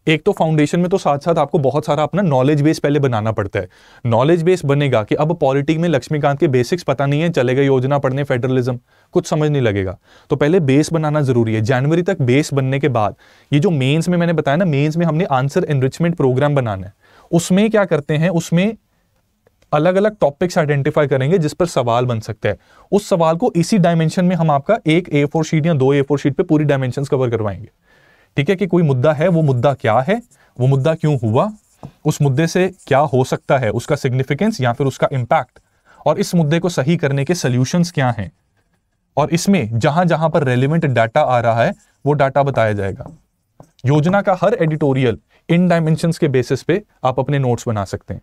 एक तो फाउंडेशन में तो साथ साथ आपको बहुत सारा अपना नॉलेज बेस पहले बनाना पड़ता है नॉलेज बेस बनेगा कि अब पॉलिटिक में लक्ष्मीकांत के बेसिक्स पता नहीं है चलेगा योजना पढ़ने फेडरलिज्म कुछ समझ नहीं लगेगा तो पहले बेस बनाना जरूरी है जनवरी तक बेस बनने के बाद ये जो मेन्स में मैंने बताया ना मेन्स में हमने आंसर एनरिचमेंट प्रोग्राम बनाना है उसमें क्या करते हैं उसमें अलग अलग टॉपिक्स आइडेंटिफाई करेंगे जिस पर सवाल बन सकते हैं उस सवाल को इसी डायमेंशन में हम आपका एक ए फोर शीट या दो ए फोर शीट पे पूरी डायमेंशन कवर करवाएंगे ठीक है कि कोई मुद्दा है वो मुद्दा क्या है वो मुद्दा क्यों हुआ उस मुद्दे से क्या हो सकता है उसका सिग्निफिकेंस या फिर उसका इंपैक्ट और इस मुद्दे को सही करने के सोल्यूशंस क्या हैं और इसमें जहां जहां पर रेलिवेंट डाटा आ रहा है वो डाटा बताया जाएगा योजना का हर एडिटोरियल इन डायमेंशन के बेसिस पे आप अपने नोट्स बना सकते हैं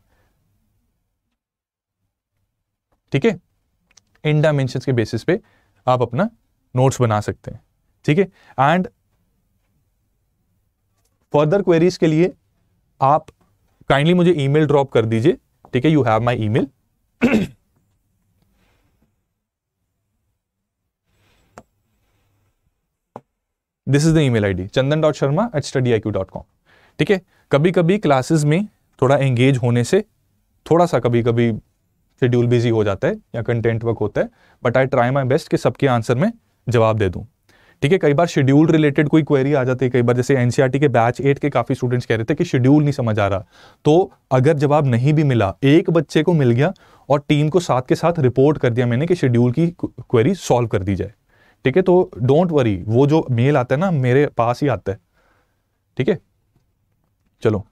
ठीक है इन डायमेंशन के बेसिस पे आप अपना नोट्स बना सकते हैं ठीक है एंड फर्दर क्वेरीज के लिए आप काइंडली मुझे ईमेल ड्रॉप कर दीजिए ठीक है you have my email this is the email ID Chandan dot Sharma at study I Q dot com ठीक है कभी कभी क्लासेस में थोड़ा एंगेज होने से थोड़ा सा कभी कभी शेड्यूल बिजी हो जाता है या कंटेंट वर्क होता है but I try my best कि सबके आंसर में जवाब दे दूँ ठीक है कई बार शेड्यूल रिलेटेड कोई क्वेरी आ जाती है कई बार जैसे एनसीईआरटी e के बैच एट के काफ़ी स्टूडेंट्स कह रहे थे कि शेड्यूल नहीं समझ आ रहा तो अगर जवाब नहीं भी मिला एक बच्चे को मिल गया और टीम को साथ के साथ रिपोर्ट कर दिया मैंने कि शेड्यूल की क्वेरी सॉल्व कर दी जाए ठीक है तो डोंट वरी वो जो मेल आता है ना मेरे पास ही आता है ठीक है चलो